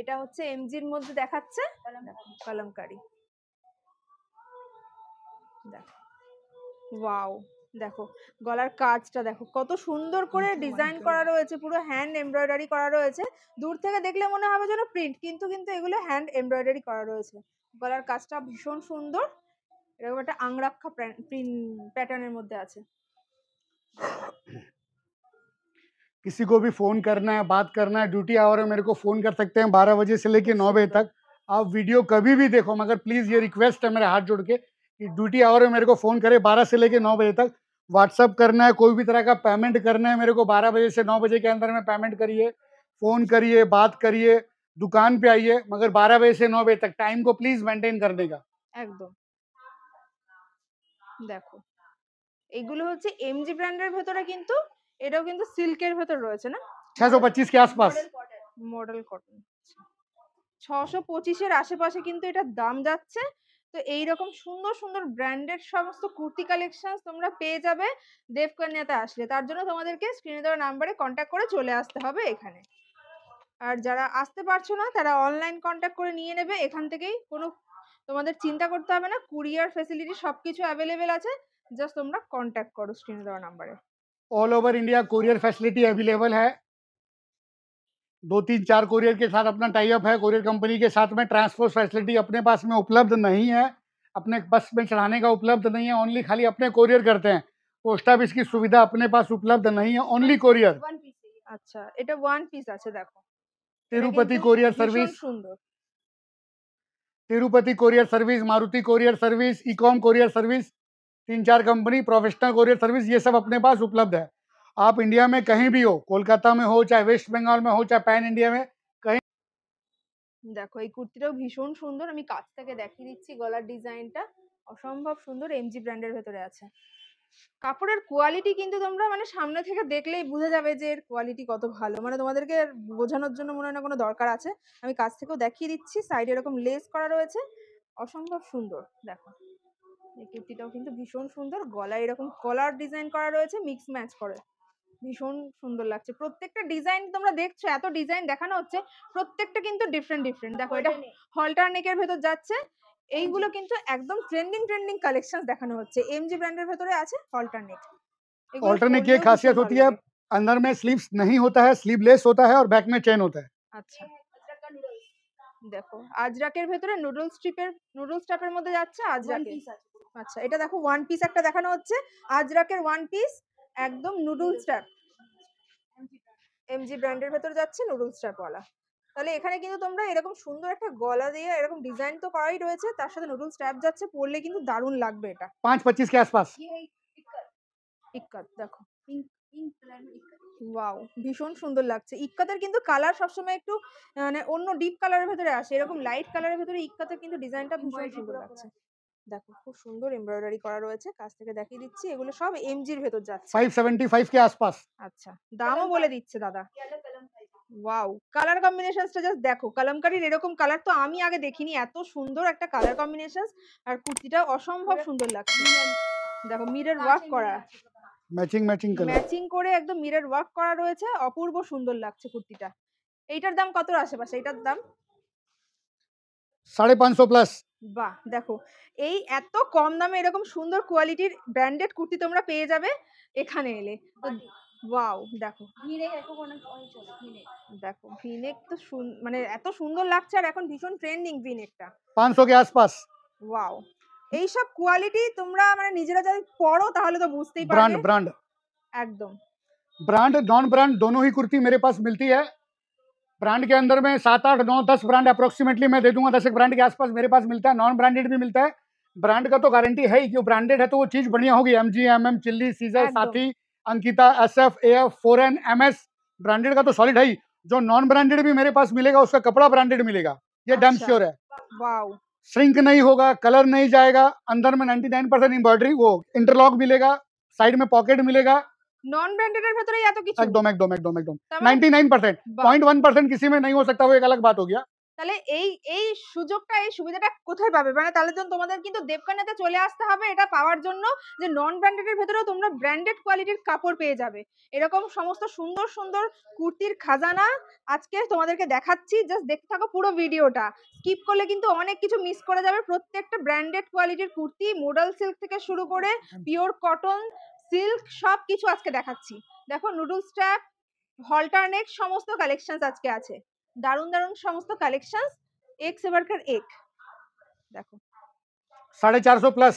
এটা হচ্ছে এমজি এর মধ্যে দেখাচ্ছে কলমকারী দেখো ওয়াও দেখো গলার কাজটা দেখো কত সুন্দর করে ডিজাইন করা রয়েছে পুরো হ্যান্ড এমব্রয়ডারি করা রয়েছে দূর থেকে দেখলে মনে হবে যেন প্রিন্ট কিন্তু কিন্তু এগুলো হ্যান্ড এমব্রয়ডারি করা রয়েছে গলার কাজটা ভীষণ সুন্দর এরকম একটা আংরাক্ষা প্যাটার্নের মধ্যে আছে किसी को भी फ़ोन करना है बात करना है ड्यूटी आवर है मेरे को फ़ोन कर सकते हैं बारह बजे से लेकर नौ बजे तक आप वीडियो कभी भी देखो मगर प्लीज़ ये रिक्वेस्ट है मेरे हाथ जोड़ के कि ड्यूटी आवर में मेरे को फ़ोन करें बारह से लेकर नौ बजे तक व्हाट्सअप करना है कोई भी तरह का पेमेंट करना है मेरे को 12 बजे से 9 बजे के अंदर में पेमेंट करिए फ़ोन करिए बात करिए दुकान पे आइए मगर 12 बजे से 9 बजे तक टाइम को प्लीज मेंटेन करने का একদম দেখো এগুলো হচ্ছে এমজি ব্র্যান্ডের ভেতরে কিন্তু এটাও কিন্তু সিল্কের ভেতর রয়েছে না 625 के आसपास মডেল কটন 625 এর আশেপাশে কিন্তু এটা দাম যাচ্ছে তো এইরকম সুন্দর সুন্দর ব্র্যান্ডেড সমস্ত কুর্তি কালেকশন তোমরা পেয়ে যাবে দেবকন্যাতে আসলে তার জন্য তোমাদেরকে স্ক্রিনে দেওয়া নাম্বারে কন্ট্যাক্ট করে চলে আসতে হবে এখানে আর যারা আসতে পারছো না তারা অনলাইন কন্ট্যাক্ট করে নিয়ে নেবে এখান থেকেই কোনো তোমাদের চিন্তা করতে হবে না কুরিয়ার ফেসিলিটি সব কিছু অ্যাভেলেবেল আছে জাস্ট তোমরা কন্ট্যাক্ট করো স্ক্রিনে দেওয়া নাম্বারে all over India courier facility available है दो तीन चार कोरियर के साथ अपना टाइप है कोरियर कंपनी के साथ में ट्रांसपोर्ट फैसिलिटी अपने पास में उपलब्ध नहीं है अपने बस में चढ़ाने का उपलब्ध नहीं है ओनली खाली अपने कोरियर करते हैं पोस्ट ऑफिस की सुविधा अपने पास उपलब्ध नहीं है ओनली कोरियर अच्छा এটা one piece Tirupati courier service Tirupati courier service Maruti courier service Ecom courier service तीन चार कंपनी प्रोफेशनल कोरियर सर्विस ये सब अपने पास उपलब्ध है आप इंडिया में कहीं भी हो কলকাতা में हो चाहे वेस्ट बंगाल में हो चाहे पैन इंडिया में कहीं দেখো এই কুর্তিটাও ভীষণ সুন্দর আমি কাছ থেকে দেখিয়ে দিচ্ছি গলার ডিজাইনটা অসম্ভব সুন্দর এমজি ব্র্যান্ডের ভেতরে আছে কাপড়ের কোয়ালিটি কিন্তু তোমরা মানে সামনে থেকে দেখলেই বুঝে যাবে যে এর কোয়ালিটি কত ভালো মানে তোমাদেরকে বোঝানোর জন্য মনে হয় না কোনো দরকার আছে আমি কাছ থেকেও দেখিয়ে দিচ্ছি সাইডে এরকম লেস করা রয়েছে অসম্ভব সুন্দর দেখো এই কুর্তিটাও কিন্তু ভীষণ সুন্দর গলায় এরকম কলার ডিজাইন করা রয়েছে মিক্স ম্যাচ করে ভীষণ সুন্দর লাগছে প্রত্যেকটা ডিজাইন তোমরা দেখছো এত ডিজাইন দেখানো হচ্ছে প্রত্যেকটা কিন্তু ডিফারেন্ট ডিফারেন্ট দেখো এটা হলটার নেকের ভেতর যাচ্ছে এইগুলো কিন্তু একদম ট্রেন্ডিং ট্রেন্ডিং কালেকশন দেখানো হচ্ছে এমজি ব্র্যান্ডের ভেতরে আছে হলটার নেক হলটার নেক এর खासियत होती है अंदर में स्लीव्स नहीं होता है स्लीवलेस होता है और बैक में चेन होता है अच्छा আচ্ছা। দেখো আজরাকের ভেতরে নুডলস স্ট্রিপের নুডলস স্ট্রাপের মধ্যে যাচ্ছে আজরাকে আচ্ছা এটা দেখো ওয়ান পিস একটা দেখানো হচ্ছে আজরাকের ওয়ান পিস একদম নুডলস স্ট্রাপ এমজি ব্র্যান্ডের ভেতরে যাচ্ছে নুডলস ট্যাপওয়ালা তাহলে এখানে কিন্তু তোমরা এরকম সুন্দর একটা গলা দিয়ে এরকম ডিজাইন তো করাই রয়েছে তার সাথে নুডলস ট্যাপ যাচ্ছে পরলে কিন্তু দারুণ লাগবে এটা পাঁচ পঁচিশ কে আশপাশ ইয়ে ইক্কাত দেখো ওয়াও ভীষণ সুন্দর লাগছে ইক্কাতের কিন্তু কালার সবসময় একটু মানে অন্য ডিপ কালারের ভেতরে আসে এরকম লাইট কালারের ভেতরে ইক্কাতের কিন্তু ডিজাইনটা ভীষণ সুন্দর লাগছে দেখো খুব সুন্দর এমব্রয়ডারি করা রয়েছে কাছ থেকে দেখিয়ে দিচ্ছি এগুলো সব এমজি এর ভেতর যাচ্ছে 575 কে আসপাশ আচ্ছা দামও বলে দিচ্ছে দাদা ওয়াও কালার কম্বিনেশনসটা জাস্ট দেখো কালামকারীর এরকম কালার তো আমি আগে দেখিনি এত সুন্দর একটা কালার কম্বিনেশন আর কুর্তিটা অসম্ভব সুন্দর লাগছে দেখো মিরর ওয়ার্ক করা ম্যাচিং ম্যাচিং কালার ম্যাচিং করে একদম মিরর ওয়ার্ক করা রয়েছে অপূর্ব সুন্দর লাগছে কুর্তিটা এইটার দাম কত আশেপাশে এইটার দাম সাড়ে পাঁচশো প্লাস বাহ দেখো এই এত কম দামে এরকম সুন্দর কোয়ালিটির ব্র্যান্ডেড কুর্তি তোমরা পেয়ে যাবে এখানে এলে ওয়াও দেখো দেখো ভিনেক তো মানে এত সুন্দর লাগছে আর এখন ভীষণ ট্রেন্ডিং ভিনেকটা পাঁচশো কে আশপাশ ওয়াও এইসব কোয়ালিটি তোমরা মানে নিজেরা যদি পড়ো তাহলে তো বুঝতেই পারবে ব্র্যান্ড ব্র্যান্ড একদম ব্র্যান্ড নন ব্র্যান্ড दोनों ही कुर्ती मेरे पास मिलती है ब्रांड के अंदर में सात आठ नौ दस ब्रांड अप्रोक्सीमेटली मैं दे दूंगा दस एक ब्रांड के आसपास मेरे पास मिलता है नॉन ब्रांडेड भी मिलता है ब्रांड का तो गारंटी है ही वो ब्रांडेड है तो वो चीज बढ़िया होगी M G M M chilli sizzle साथी Ankita S F A F four N M S branded का तो सॉलिड है ही जो नॉन ब्रांडेड भी मेरे पास मिलेगा उसका कपड़ा ब्रांडेड मिलेगा ये डैम श्योर अच्छा। है श्रिंक नहीं होगा कलर नहीं जाएगा अंदर में नाइनटी नाइन परसेंट एम्ब्रॉयडरी वो इंटरलॉक मिलेगा साइड में पॉकेट मिलेगा নন ब्रांडेड के भीतर या तो किसी एकदम एकदम एकदम 99% 0.1% किसी में नहीं हो सकता वो एक अलग बात हो गया তাহলে এই এই সুযোগটা এই সুবিধাটা কোথায় পাবে মানে তাহলে তো তোমাদের কিন্তু দেবকানাতে চলে আসতে হবে এটা পাওয়ার জন্য যে নন ব্র্যান্ডেডের ভেতরেও তোমরা ব্র্যান্ডেড কোয়ালিটির কাপড় পেয়ে যাবে এরকম সমস্ত সুন্দর সুন্দর কুর্তির খাজানা আজকে তোমাদেরকে দেখাচ্ছি জাস্ট দেখতে থাকো পুরো ভিডিওটা স্কিপ করলে কিন্তু অনেক কিছু মিস করে যাবে প্রত্যেকটা ব্র্যান্ডেড কোয়ালিটির কুর্তি মোডাল সিল্ক থেকে শুরু করে পিওর কটন সিল্ক সব কিছু আজকে দেখাচ্ছি দেখো নুডল স্ট্র্যাপ নেক সমস্ত কালেকশন আজকে আছে দারুন দারুন সমস্ত কালেকশন এক সেবারকার এক দেখো সাড়ে চারশো প্লাস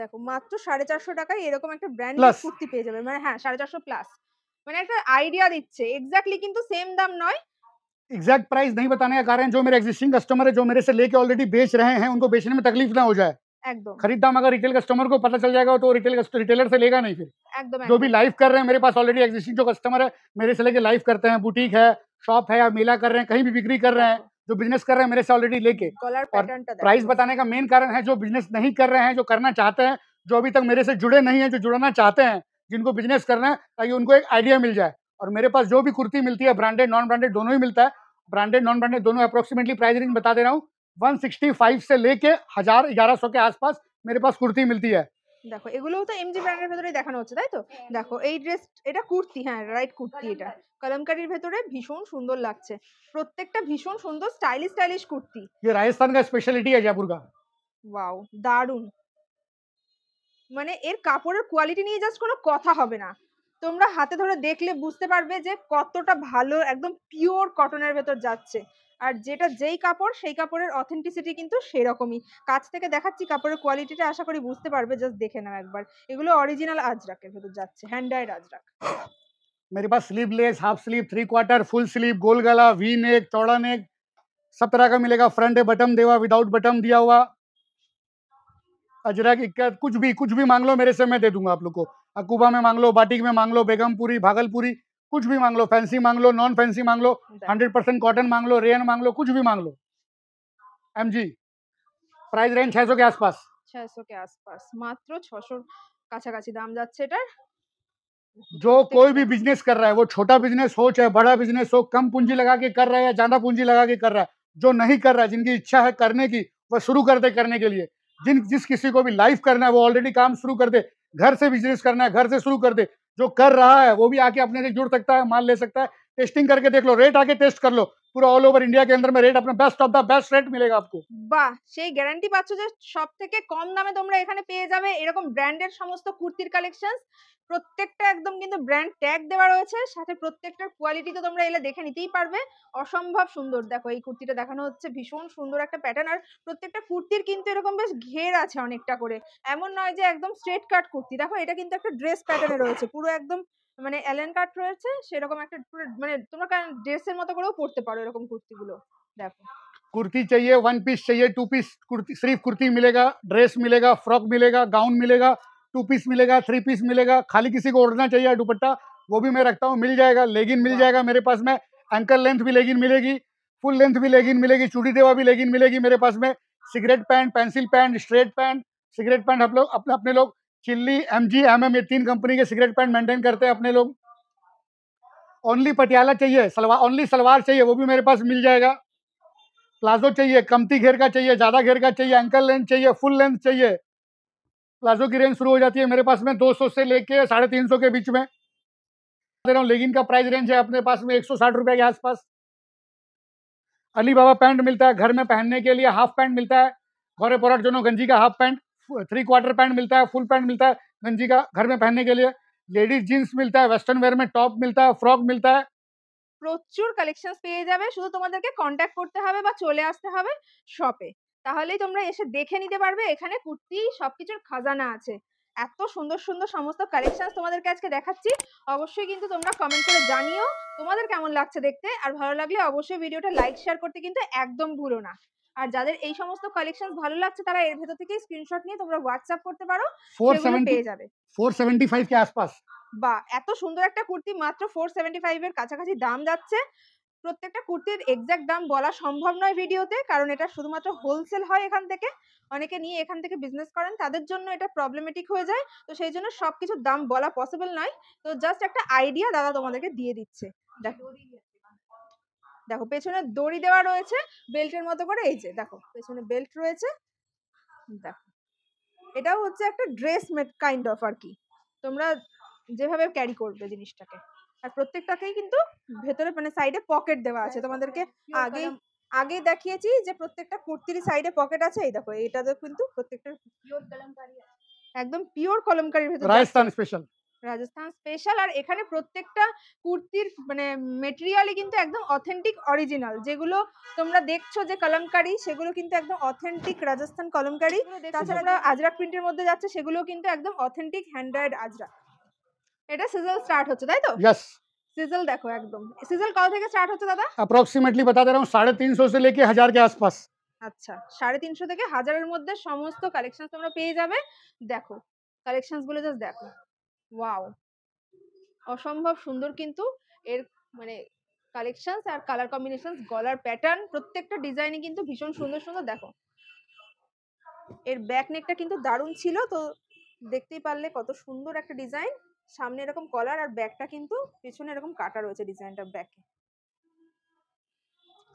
দেখো মাত্র সাড়ে চারশো টাকায় এরকম একটা ব্র্যান্ড কুর্তি পেয়ে যাবে মানে হ্যাঁ সাড়ে চারশো প্লাস মানে একটা আইডিয়া দিচ্ছে এক্স্যাক্টলি কিন্তু সেম দাম নয় এক্স্যাক্ট প্রাইস नहीं बताने का कारण जो मेरे एग्जिस्टिंग कस्टमर है जो मेरे से लेके ऑलरेडी बेच रहे हैं उनको बेचने में तकलीफ ना हो जाए एकदम अगर रिटेल कस्टमर को पता चल जाएगा तो रिटेल रिटेलर से लेगा नहीं फिर एकदम जो भी लाइव कर रहे हैं मेरे पास ऑलरेडी एग्जिस्टिंग जो कस्टमर है मेरे से लेके लाइव करते हैं बुटीक है शॉप है या मेला कर रहे हैं कहीं भी बिक्री कर रहे हैं जो बिजनेस कर रहे हैं मेरे से ऑलरेडी लेके प्राइस तो बताने का मेन कारण है जो बिजनेस नहीं कर रहे हैं जो करना चाहते हैं जो अभी तक मेरे से जुड़े नहीं है जो जुड़ना चाहते हैं जिनको बिजनेस करना है ताकि उनको एक आइडिया मिल जाए और मेरे पास जो भी कुर्ती मिलती है ब्रांडेड नॉन ब्रांडेड दोनों ही मिलता है ब्रांडेड नॉन ब्रांडेड दोनों अप्रोक्सीमेटली प्राइस रेंज बता दे रहा हूँ 165 से लेके हजार ग्यारह सौ के आसपास मेरे पास कुर्ती मिलती है দেখো এগুলোও তো এমজি ব্র্যান্ডের ভেতরে দেখানো হচ্ছে তাই তো দেখো এই ড্রেস এটা কুর্তি হ্যাঁ রাইট কুর্তি এটা কলমকারির ভেতরে ভীষণ সুন্দর লাগছে প্রত্যেকটা ভীষণ সুন্দর স্টাইলিশ স্টাইলিশ কুর্তি ये राजस्थान का स्पेशलिटी है जयपुर का ওয়াও দারুন মানে এর কাপড়ের কোয়ালিটি নিয়ে জাস্ট কোনো কথা হবে না তোমরা হাতে ধরে দেখলে বুঝতে পারবে যে কতটা ভালো একদম পিওর কটনের ভেতর যাচ্ছে আর যেটা যেই কাপড় সেই কাপড়ের অথেন্টিসিটি কিন্তু সেরকমই কাছ থেকে দেখাচ্ছি কাপড়ের কোয়ালিটিটা আশা করি বুঝতে পারবে জাস্ট দেখে নাও একবার এগুলো অরিজিনাল আজরাকের ভেতর যাচ্ছে হ্যান্ড ডাইড আজরাক मेरे पास sleeveless half sleeve three quarter full sleeve गोल गला वी नेक चौड़ा नेक सब तरह का मिलेगा फ्रंट है बटम देवा विदाउट बटम दिया हुआ अजरक इक्कत कुछ भी कुछ भी मांग लो मेरे से मैं दे दूंगा आप लोग को अकूबा में मांग लो बाटिक में मांग लो बेगमपुरी भागलपुरी कुछ भी मांग लो फैंसी मांग लो नॉन फैंसी मांग लो हंड्रेड परसेंट कॉटन मांग लो रेन मांग लो कुछ भी मांग लो एम जी প্রাইস রেঞ্জ 600 के आसपास 600 के आसपास মাত্র 600 दाम जाते जो कोई भी बिजनेस कर रहा है वो छोटा बिजनेस हो चाहे बड़ा बिजनेस हो कम पूंजी लगा के कर रहा है या ज्यादा पूंजी लगा के कर रहा है जो नहीं कर रहा है जिनकी इच्छा है करने की वो शुरू कर दे करने के लिए जिन जिस किसी को भी लाइफ करना है वो ऑलरेडी काम शुरू कर दे घर से बिजनेस करना है घर से शुरू कर दे जो कर रहा है वो भी आके अपने से जुड़ सकता है माल ले सकता है टेस्टिंग करके देख लो रेट आके टेस्ट कर लो पूरा ऑल ओवर इंडिया के अंदर में रेट अपना best of the best rate मिलेगा आपको বাহ সেই গ্যারান্টি পাচ্ছ যে সব থেকে কম দামে তোমরা এখানে পেয়ে যাবে এরকম ব্র্যান্ডের সমস্ত কুর্তির কালেকশন প্রত্যেকটা একদম কিন্তু ব্র্যান্ড ট্যাগ দেওয়া রয়েছে সাথে প্রত্যেকটার কোয়ালিটি তো তোমরা এলে দেখে নিতেই পারবে অসম্ভব সুন্দর দেখো এই কুর্তিটা দেখানো হচ্ছে ভীষণ সুন্দর একটা প্যাটার্ন আর প্রত্যেকটা কুর্তির কিন্তু এরকম বেশ ঘের আছে অনেকটা করে এমন নয় যে একদম স্ট্রেট কাট কুর্তি দেখো এটা কিন্তু একটা ড্রেস প্যাটার্নে রয়েছে পুরো একদম মানে এলেন কাট রয়েছে সেরকম একটা মানে তোমরা ড্রেসের মতো করেও পড়তে পারো এরকম কুর্তি গুলো দেখো কুর্তি চাইয়ে ওয়ান পিস চাইয়ে টু পিস কুর্তি सिर्फ কুর্তি मिलेगा ড্রেস मिलेगा ফ্রক मिलेगा গাউন मिलेगा टू पीस मिलेगा थ्री पीस मिलेगा खाली किसी को ओढ़ना चाहिए दुपट्टा वो भी मैं रखता हूँ मिल जाएगा लेगिन मिल हाँ। जाएगा मेरे पास में एंकल लेंथ भी लेगिन मिलेगी फुल लेंथ भी लेगिन मिलेगी चूड़ी देवा भी लेगिन मिलेगी मेरे पास में cigarette pant pencil pant straight pant cigarette pant हम लोग अपने अपने लोग chilli M G M M ये तीन कंपनी के सिगरेट पैंट मेंटेन करते हैं अपने लोग ओनली पटियाला चाहिए सलवार ओनली सलवार चाहिए वो भी मेरे पास मिल जाएगा प्लाजो चाहिए कमती घेर का चाहिए ज़्यादा घेर का चाहिए एंकल लेंथ चाहिए फुल लेंथ चाहिए प्लाजो की रेंज शुरू हो जाती है मेरे पास में 200 से लेके साढ़े तीन के बीच में दे रहा हूँ लेगिन का प्राइस रेंज है अपने पास में एक सौ के आसपास अली बाबा पैंट मिलता है घर में पहनने के लिए हाफ पैंट मिलता है गौरे पोराट जोनो गंजी का half pant three quarter pant मिलता है फुल पैंट मिलता है गंजी का घर में पहनने के लिए লেডিস জিন্স मिलता है वेस्टर्न वेयर में टॉप मिलता है फ्रॉक मिलता है প্রচুর কালেকশন পেয়ে যাবে শুধু তোমাদেরকে কন্ট্যাক্ট করতে হবে বা চলে আসতে হবে শপে তাহলেই তোমরা এসে দেখে নিতে পারবে এখানে কুর্তি সবকিছুর খাজানা আছে এত সুন্দর সুন্দর সমস্ত কালেকশন তোমাদেরকে আজকে দেখাচ্ছি অবশ্যই কিন্তু তোমরা কমেন্ট করে জানিও তোমাদের কেমন লাগছে দেখতে আর ভালো লাগলে অবশ্যই ভিডিওটা লাইক শেয়ার করতে কিন্তু একদম ভুলো না আর যাদের এই সমস্ত কালেকশন ভালো লাগছে তারা এর ভেতর থেকে স্ক্রিনশট নিয়ে তোমরা হোয়াটসঅ্যাপ করতে পারো পেয়ে যাবে 475 কে আসপাস বা এত সুন্দর একটা কুর্তি মাত্র 475 এর কাছাকাছি দাম যাচ্ছে প্রত্যেকটা কুর্তির এক্সাক্ট দাম বলা সম্ভব নয় ভিডিওতে কারণ এটা শুধুমাত্র হোলসেল হয় এখান থেকে অনেকে নিয়ে এখান থেকে বিজনেস করেন তাদের জন্য এটা প্রবলেমেটিক হয়ে যায় তো সেই জন্য সব দাম বলা পসিবল নয় তো জাস্ট একটা আইডিয়া দাদা তোমাদেরকে দিয়ে দিচ্ছে দেখো দেখো পেছনে দড়ি দেওয়া রয়েছে বেল্টের মতো করে এই যে দেখো পেছনে বেল্ট রয়েছে দেখো এটাও হচ্ছে একটা ড্রেস মেড কাইন্ড অফ আর কি তোমরা যেভাবে ক্যারি করবে জিনিসটাকে আর প্রত্যেকটাকেই কিন্তু ভেতরে মানে সাইডে পকেট দেওয়া আছে তোমাদেরকে আগে আগে দেখিয়েছি যে প্রত্যেকটা কুর্তির সাইডে পকেট আছে এই দেখো এটা তো কিন্তু প্রত্যেকটা একদম পিওর কলমকারির ভেতরে রাজস্থান স্পেশাল রাজস্থান স্পেশাল আর এখানে প্রত্যেকটা কুর্তির মানে মেটেরিয়ালই কিন্তু একদম অথেন্টিক অরিজিনাল যেগুলো তোমরা দেখছো যে কলমকারি সেগুলো কিন্তু একদম অথেন্টিক রাজস্থান কলমকারি তাছাড়া আজরা প্রিন্টের মধ্যে যাচ্ছে সেগুলো কিন্তু একদম অথেন্টিক হ্যান্ড্রয়েড আজরা এটা সিজল স্টার্ট হচ্ছে তাই তো यस सिजल দেখো একদম सिजल কাল থেকে স্টার্ট হচ্ছে দাদা অ্যাপ্রক্সিমেটলি बता दे रहा हूं 350 से लेके 1000 के आसपास আচ্ছা 350 থেকে 1000 এর মধ্যে সমস্ত কালেকশন তোমরা পেয়ে যাবে দেখো কালেকশনস গুলো জাস্ট দেখো ওয়াও অসম্ভব সুন্দর কিন্তু এর মানে কালেকশনস আর কালার কম্বিনেশনস গলার প্যাটার্ন প্রত্যেকটা ডিজাইনই কিন্তু ভীষণ সুন্দর সুন্দর দেখো এর ব্যাক নেকটা কিন্তু দারুণ ছিল তো দেখতেই পারলে কত সুন্দর একটা ডিজাইন সামনে এরকম কলার আর ব্যাকটা কিন্তু পিছনে এরকম কাটা রয়েছে ডিজাইনটা ব্যাকে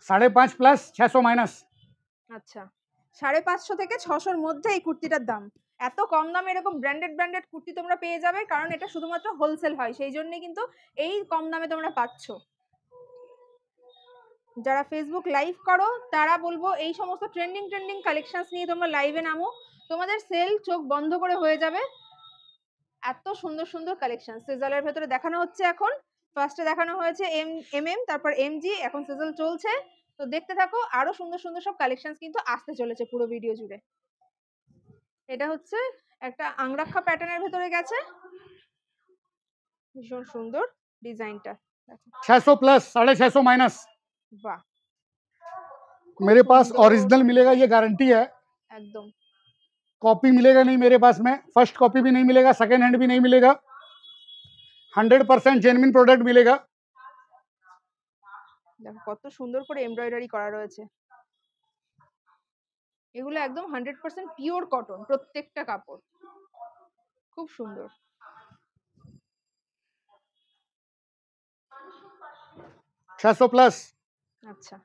সাড়ে পাঁচ প্লাস ছশো মাইনাস আচ্ছা সাড়ে পাঁচশো থেকে ছশোর মধ্যে এই কুর্তিটার দাম এত কম দামে এরকম ব্র্যান্ডেড ব্র্যান্ডেড কুর্তি তোমরা পেয়ে যাবে কারণ এটা শুধুমাত্র হোলসেল হয় সেই জন্যই কিন্তু এই কম দামে তোমরা পাচ্ছ যারা ফেসবুক লাইভ করো তারা বলবো এই সমস্ত ট্রেন্ডিং ট্রেন্ডিং কালেকশনস নিয়ে তোমরা লাইভে নামো তোমাদের সেল চোখ বন্ধ করে হয়ে যাবে এত সুন্দর সুন্দর কালেকশন সেজালের ভেতরে দেখানো হচ্ছে এখন ফার্স্টে দেখানো হয়েছে এম এম এম তারপর এমজি এখন সেজাল চলছে তো দেখতে থাকো আরো সুন্দর সুন্দর সব কালেকশন কিন্তু আসতে চলেছে পুরো ভিডিও জুড়ে এটা হচ্ছে একটা আংরাক্ষা প্যাটার্নের ভিতরে গেছে ভীষণ সুন্দর ডিজাইনটা 600 প্লাস 650 মাইনাস বাহ मेरे पास ओरिजिनल मिलेगा ये गारंटी है एकदम कॉपी मिलेगा नहीं मेरे पास में फर्स्ट कॉपी भी नहीं मिलेगा सेकेंड हैंड भी नहीं मिलेगा हंड्रेड परसेंट जेनुइन प्रोडक्ट मिलेगा দেখো सुंदर সুন্দর করে এমব্রয়ডারি করা রয়েছে এগুলো একদম হান্ড্রেড পার্সেন্ট পিওর কটন প্রত্যেকটা কাপড় খুব সুন্দর আচ্ছা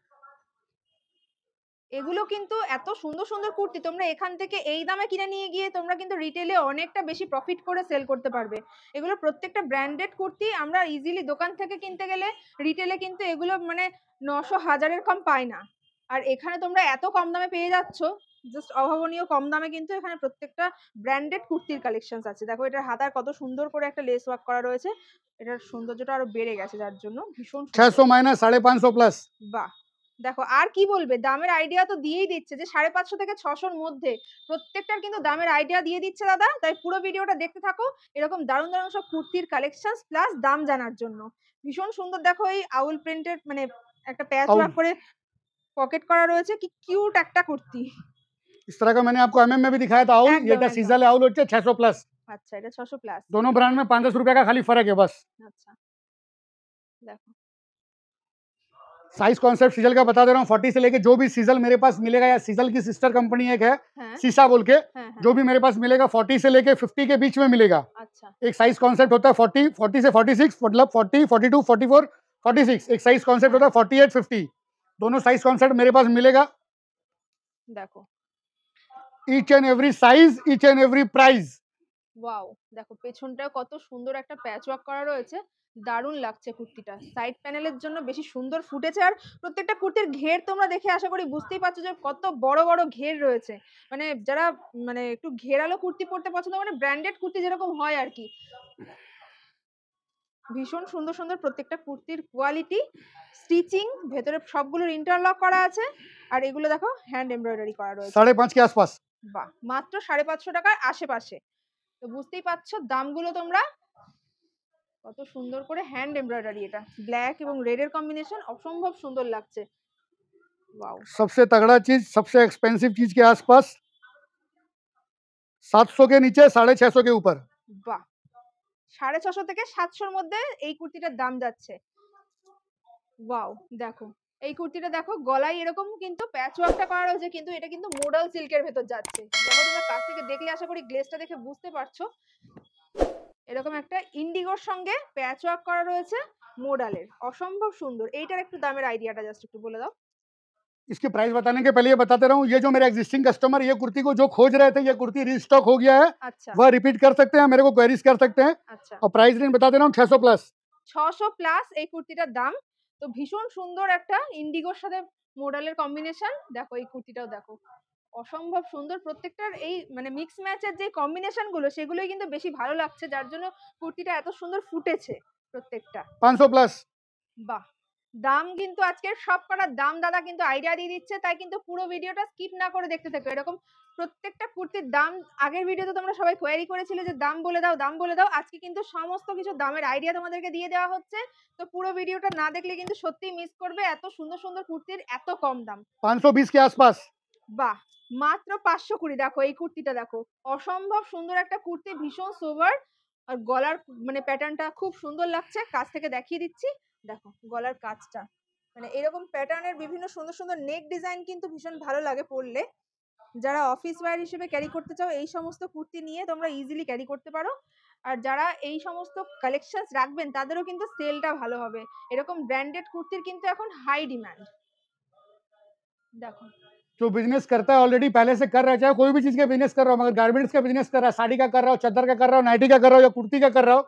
এগুলো কিন্তু এত সুন্দর সুন্দর কুর্তি তোমরা এখান থেকে এই দামে কিনে নিয়ে গিয়ে তোমরা কিন্তু রিটেলে অনেকটা বেশি প্রফিট করে সেল করতে পারবে এগুলো প্রত্যেকটা ব্র্যান্ডেড কুর্তি আমরা ইজিলি দোকান থেকে কিনতে গেলে রিটেলে কিন্তু এগুলো মানে নশো হাজারের কম পাই না আর এখানে তোমরা এত কম দামে পেয়ে যাচ্ছ জাস্ট অভাবনীয় কম দামে কিন্তু এখানে প্রত্যেকটা ব্র্যান্ডেড কুর্তির কালেকশনস আছে দেখো এটার হাতার কত সুন্দর করে একটা লেস ওয়ার্ক করা রয়েছে এটার সৌন্দর্যটা আরো বেড়ে গেছে যার জন্য ভীষণ ছয়শো মাইনাস পাঁচশো প্লাস বাহ দেখো আর কি বলবে দামের আইডিয়া তো দিয়েই দিচ্ছে যে সাড়ে পাঁচশো থেকে ছশোর মধ্যে প্রত্যেকটার কিন্তু দামের আইডিয়া দিয়ে দিচ্ছে দাদা তাই পুরো ভিডিওটা দেখতে থাকো এরকম দারুণ দারুণ সব কুর্তির কালেকশন প্লাস দাম জানার জন্য ভীষণ সুন্দর দেখো এই আউল প্রিন্টের মানে একটা প্যাচ ওয়ার্ক করে पॉकेट करा रहे রয়েছে কি কিউট একটা कुर्ती इस तरह का मैंने आपको एमएम में भी दिखाया था आउल ये टा सीजल है आउल होते 600 प्लस अच्छा ये 600 तो प्लस दोनों ब्रांड में 500 रुपए का खाली फर्क है बस अच्छा देखो साइज कॉन्सेप्ट सीजल का बता दे रहा हूँ 40 से लेके जो भी सीजल मेरे पास मिलेगा या सीजल की सिस्टर कंपनी एक है, सीसा हाँ। बोल के हाँ, हाँ। जो भी मेरे पास मिलेगा फोर्टी से लेके फिफ्टी के बीच में मिलेगा अच्छा। एक साइज कॉन्सेप्ट होता है फोर्टी फोर्टी से फोर्टी सिक्स मतलब forty forty two forty four forty six एक साइज कॉन्सेप्ट होता है फोर्टी एट फिफ्टी दोनों साइज कॉन्सेप्ट मेरे पास मिलेगा देखो each and every size each and every price wow দেখো পেছনটা কত সুন্দর একটা প্যাচ করা রয়েছে দারুণ লাগছে কুর্তিটা সাইড প্যানেলের জন্য বেশি সুন্দর ফুটেছে আর প্রত্যেকটা কুর্তির ঘের তোমরা দেখে আশা করি বুঝতেই পারছো যে কত বড় বড় ঘের রয়েছে মানে যারা মানে একটু ঘেরালো কুর্তি পরতে পছন্দ মানে ব্র্যান্ডেড কুর্তি যেরকম হয় আর কি ভীষণ সুন্দর সুন্দর প্রত্যেকটা কুর্তির কোয়ালিটি স্টিচিং ভেতরে সবগুলোর ইন্টারলক করা আছে আর এগুলো দেখো হ্যান্ড এমব্রয়ডারি করা রয়েছে সাড়ে পাঁচ কে আশপাশ বাহ মাত্র সাড়ে পাঁচশো টাকার আশেপাশে তো বুঝতেই পারছো দামগুলো তোমরা কত সুন্দর করে হ্যান্ড এমব্রয়ডারি এটা ব্ল্যাক এবং রেড এর কম্বিনেশন অসম্ভব সুন্দর লাগছে वाओ তাগড়া চিজ चीज এক্সপেন্সিভ চিজ কে के সাতশো কে নিচে সাড়ে साढ़े কে উপর বাহ সাড়ে ছশো থেকে সাতশোর মধ্যে এই কুর্তিটার দাম যাচ্ছে ওয়াও দেখো এই কুর্তিটা দেখো গলায় এরকম কিন্তু প্যাচওয়ার্কটা করা রয়েছে কিন্তু এটা কিন্তু মোডাল সিল্কের ভেতর যাচ্ছে দেখো তোমরা কাছ থেকে দেখলে আশা করি গ্লেসটা দেখে বুঝতে পারছো এরকম একটা ইন্ডিগোর সঙ্গে প্যাচওয়ার্ক করা রয়েছে মোডালের অসম্ভব সুন্দর এইটার একটু দামের আইডিয়াটা জাস্ট একটু বলে দাও इसकी प्राइस बताने के पहले ये बताते रहूं ये जो मेरे एग्जिस्टिंग कस्टमर ये कुर्ती को जो खोज रहे थे ये कुर्ती रीस्टॉक हो गया है अच्छा। वह रिपीट कर सकते हैं मेरे को क्वेरीज कर सकते हैं अच्छा। और प्राइस रेंज बताते रहूं 600 प्लस 600 প্লাস এই কুর্তিটার দাম তো ভীষণ সুন্দর একটা ইন্ডিগোর সাথে মডেলের কম্বিনেশন দেখো এই কুর্তিটাও देखो অসম্ভব সুন্দর প্রত্যেকটার এই মানে মিক্স ম্যাচের যে কম্বিনেশন গুলো সেগুলোই কিন্তু বেশি ভালো লাগছে যার জন্য কুর্তিটা এত সুন্দর ফুটেছে প্রত্যেকটা 500 প্লাস বাহ দাম কিন্তু আজকে সব দাম দাদা কিন্তু আইডিয়া দিয়ে দিচ্ছে তাই কিন্তু পুরো ভিডিওটা স্কিপ না করে দেখতে থাকো এরকম প্রত্যেকটা কুর্তির দাম আগের ভিডিওতে তোমরা সবাই কোয়ারি করেছিলে যে দাম বলে দাও দাম বলে দাও আজকে কিন্তু সমস্ত কিছু দামের আইডিয়া তোমাদেরকে দিয়ে দেওয়া হচ্ছে তো পুরো ভিডিওটা না দেখলে কিন্তু সত্যি মিস করবে এত সুন্দর সুন্দর কুর্তির এত কম দাম 520 কে আশপাশ বাহ মাত্র 520 দেখো এই কুর্তিটা দেখো অসম্ভব সুন্দর একটা কুর্তি ভীষণ সোবার আর গলার মানে প্যাটার্নটা খুব সুন্দর লাগছে কাছ থেকে দেখিয়ে দিচ্ছি দেখো গলার কাজটা মানে এরকম প্যাটার্নের বিভিন্ন সুন্দর সুন্দর নেক ডিজাইন কিন্তু ভীষণ ভালো লাগে পরলে যারা অফিস ওয়্যার হিসেবে ক্যারি করতে চাও এই সমস্ত কুর্তি নিয়ে তোমরা ইজিলি ক্যারি করতে পারো আর যারা এই সমস্ত কালেকশনস রাখবেন তাদেরও কিন্তু সেলটা ভালো হবে এরকম ব্র্যান্ডেড কুর্তির কিন্তু এখন হাই ডিমান্ড দেখো जो बिजनेस करता है ऑलरेडी पहले से कर रहा है चाहे कोई भी चीज का बिजनेस कर रहा हो मगर गारमेंट्स का बिजनेस कर रहा है साड़ी का कर रहा हो चादर का कर रहा हो नाइटी का कर रहा हो या कुर्ती का कर रहा हो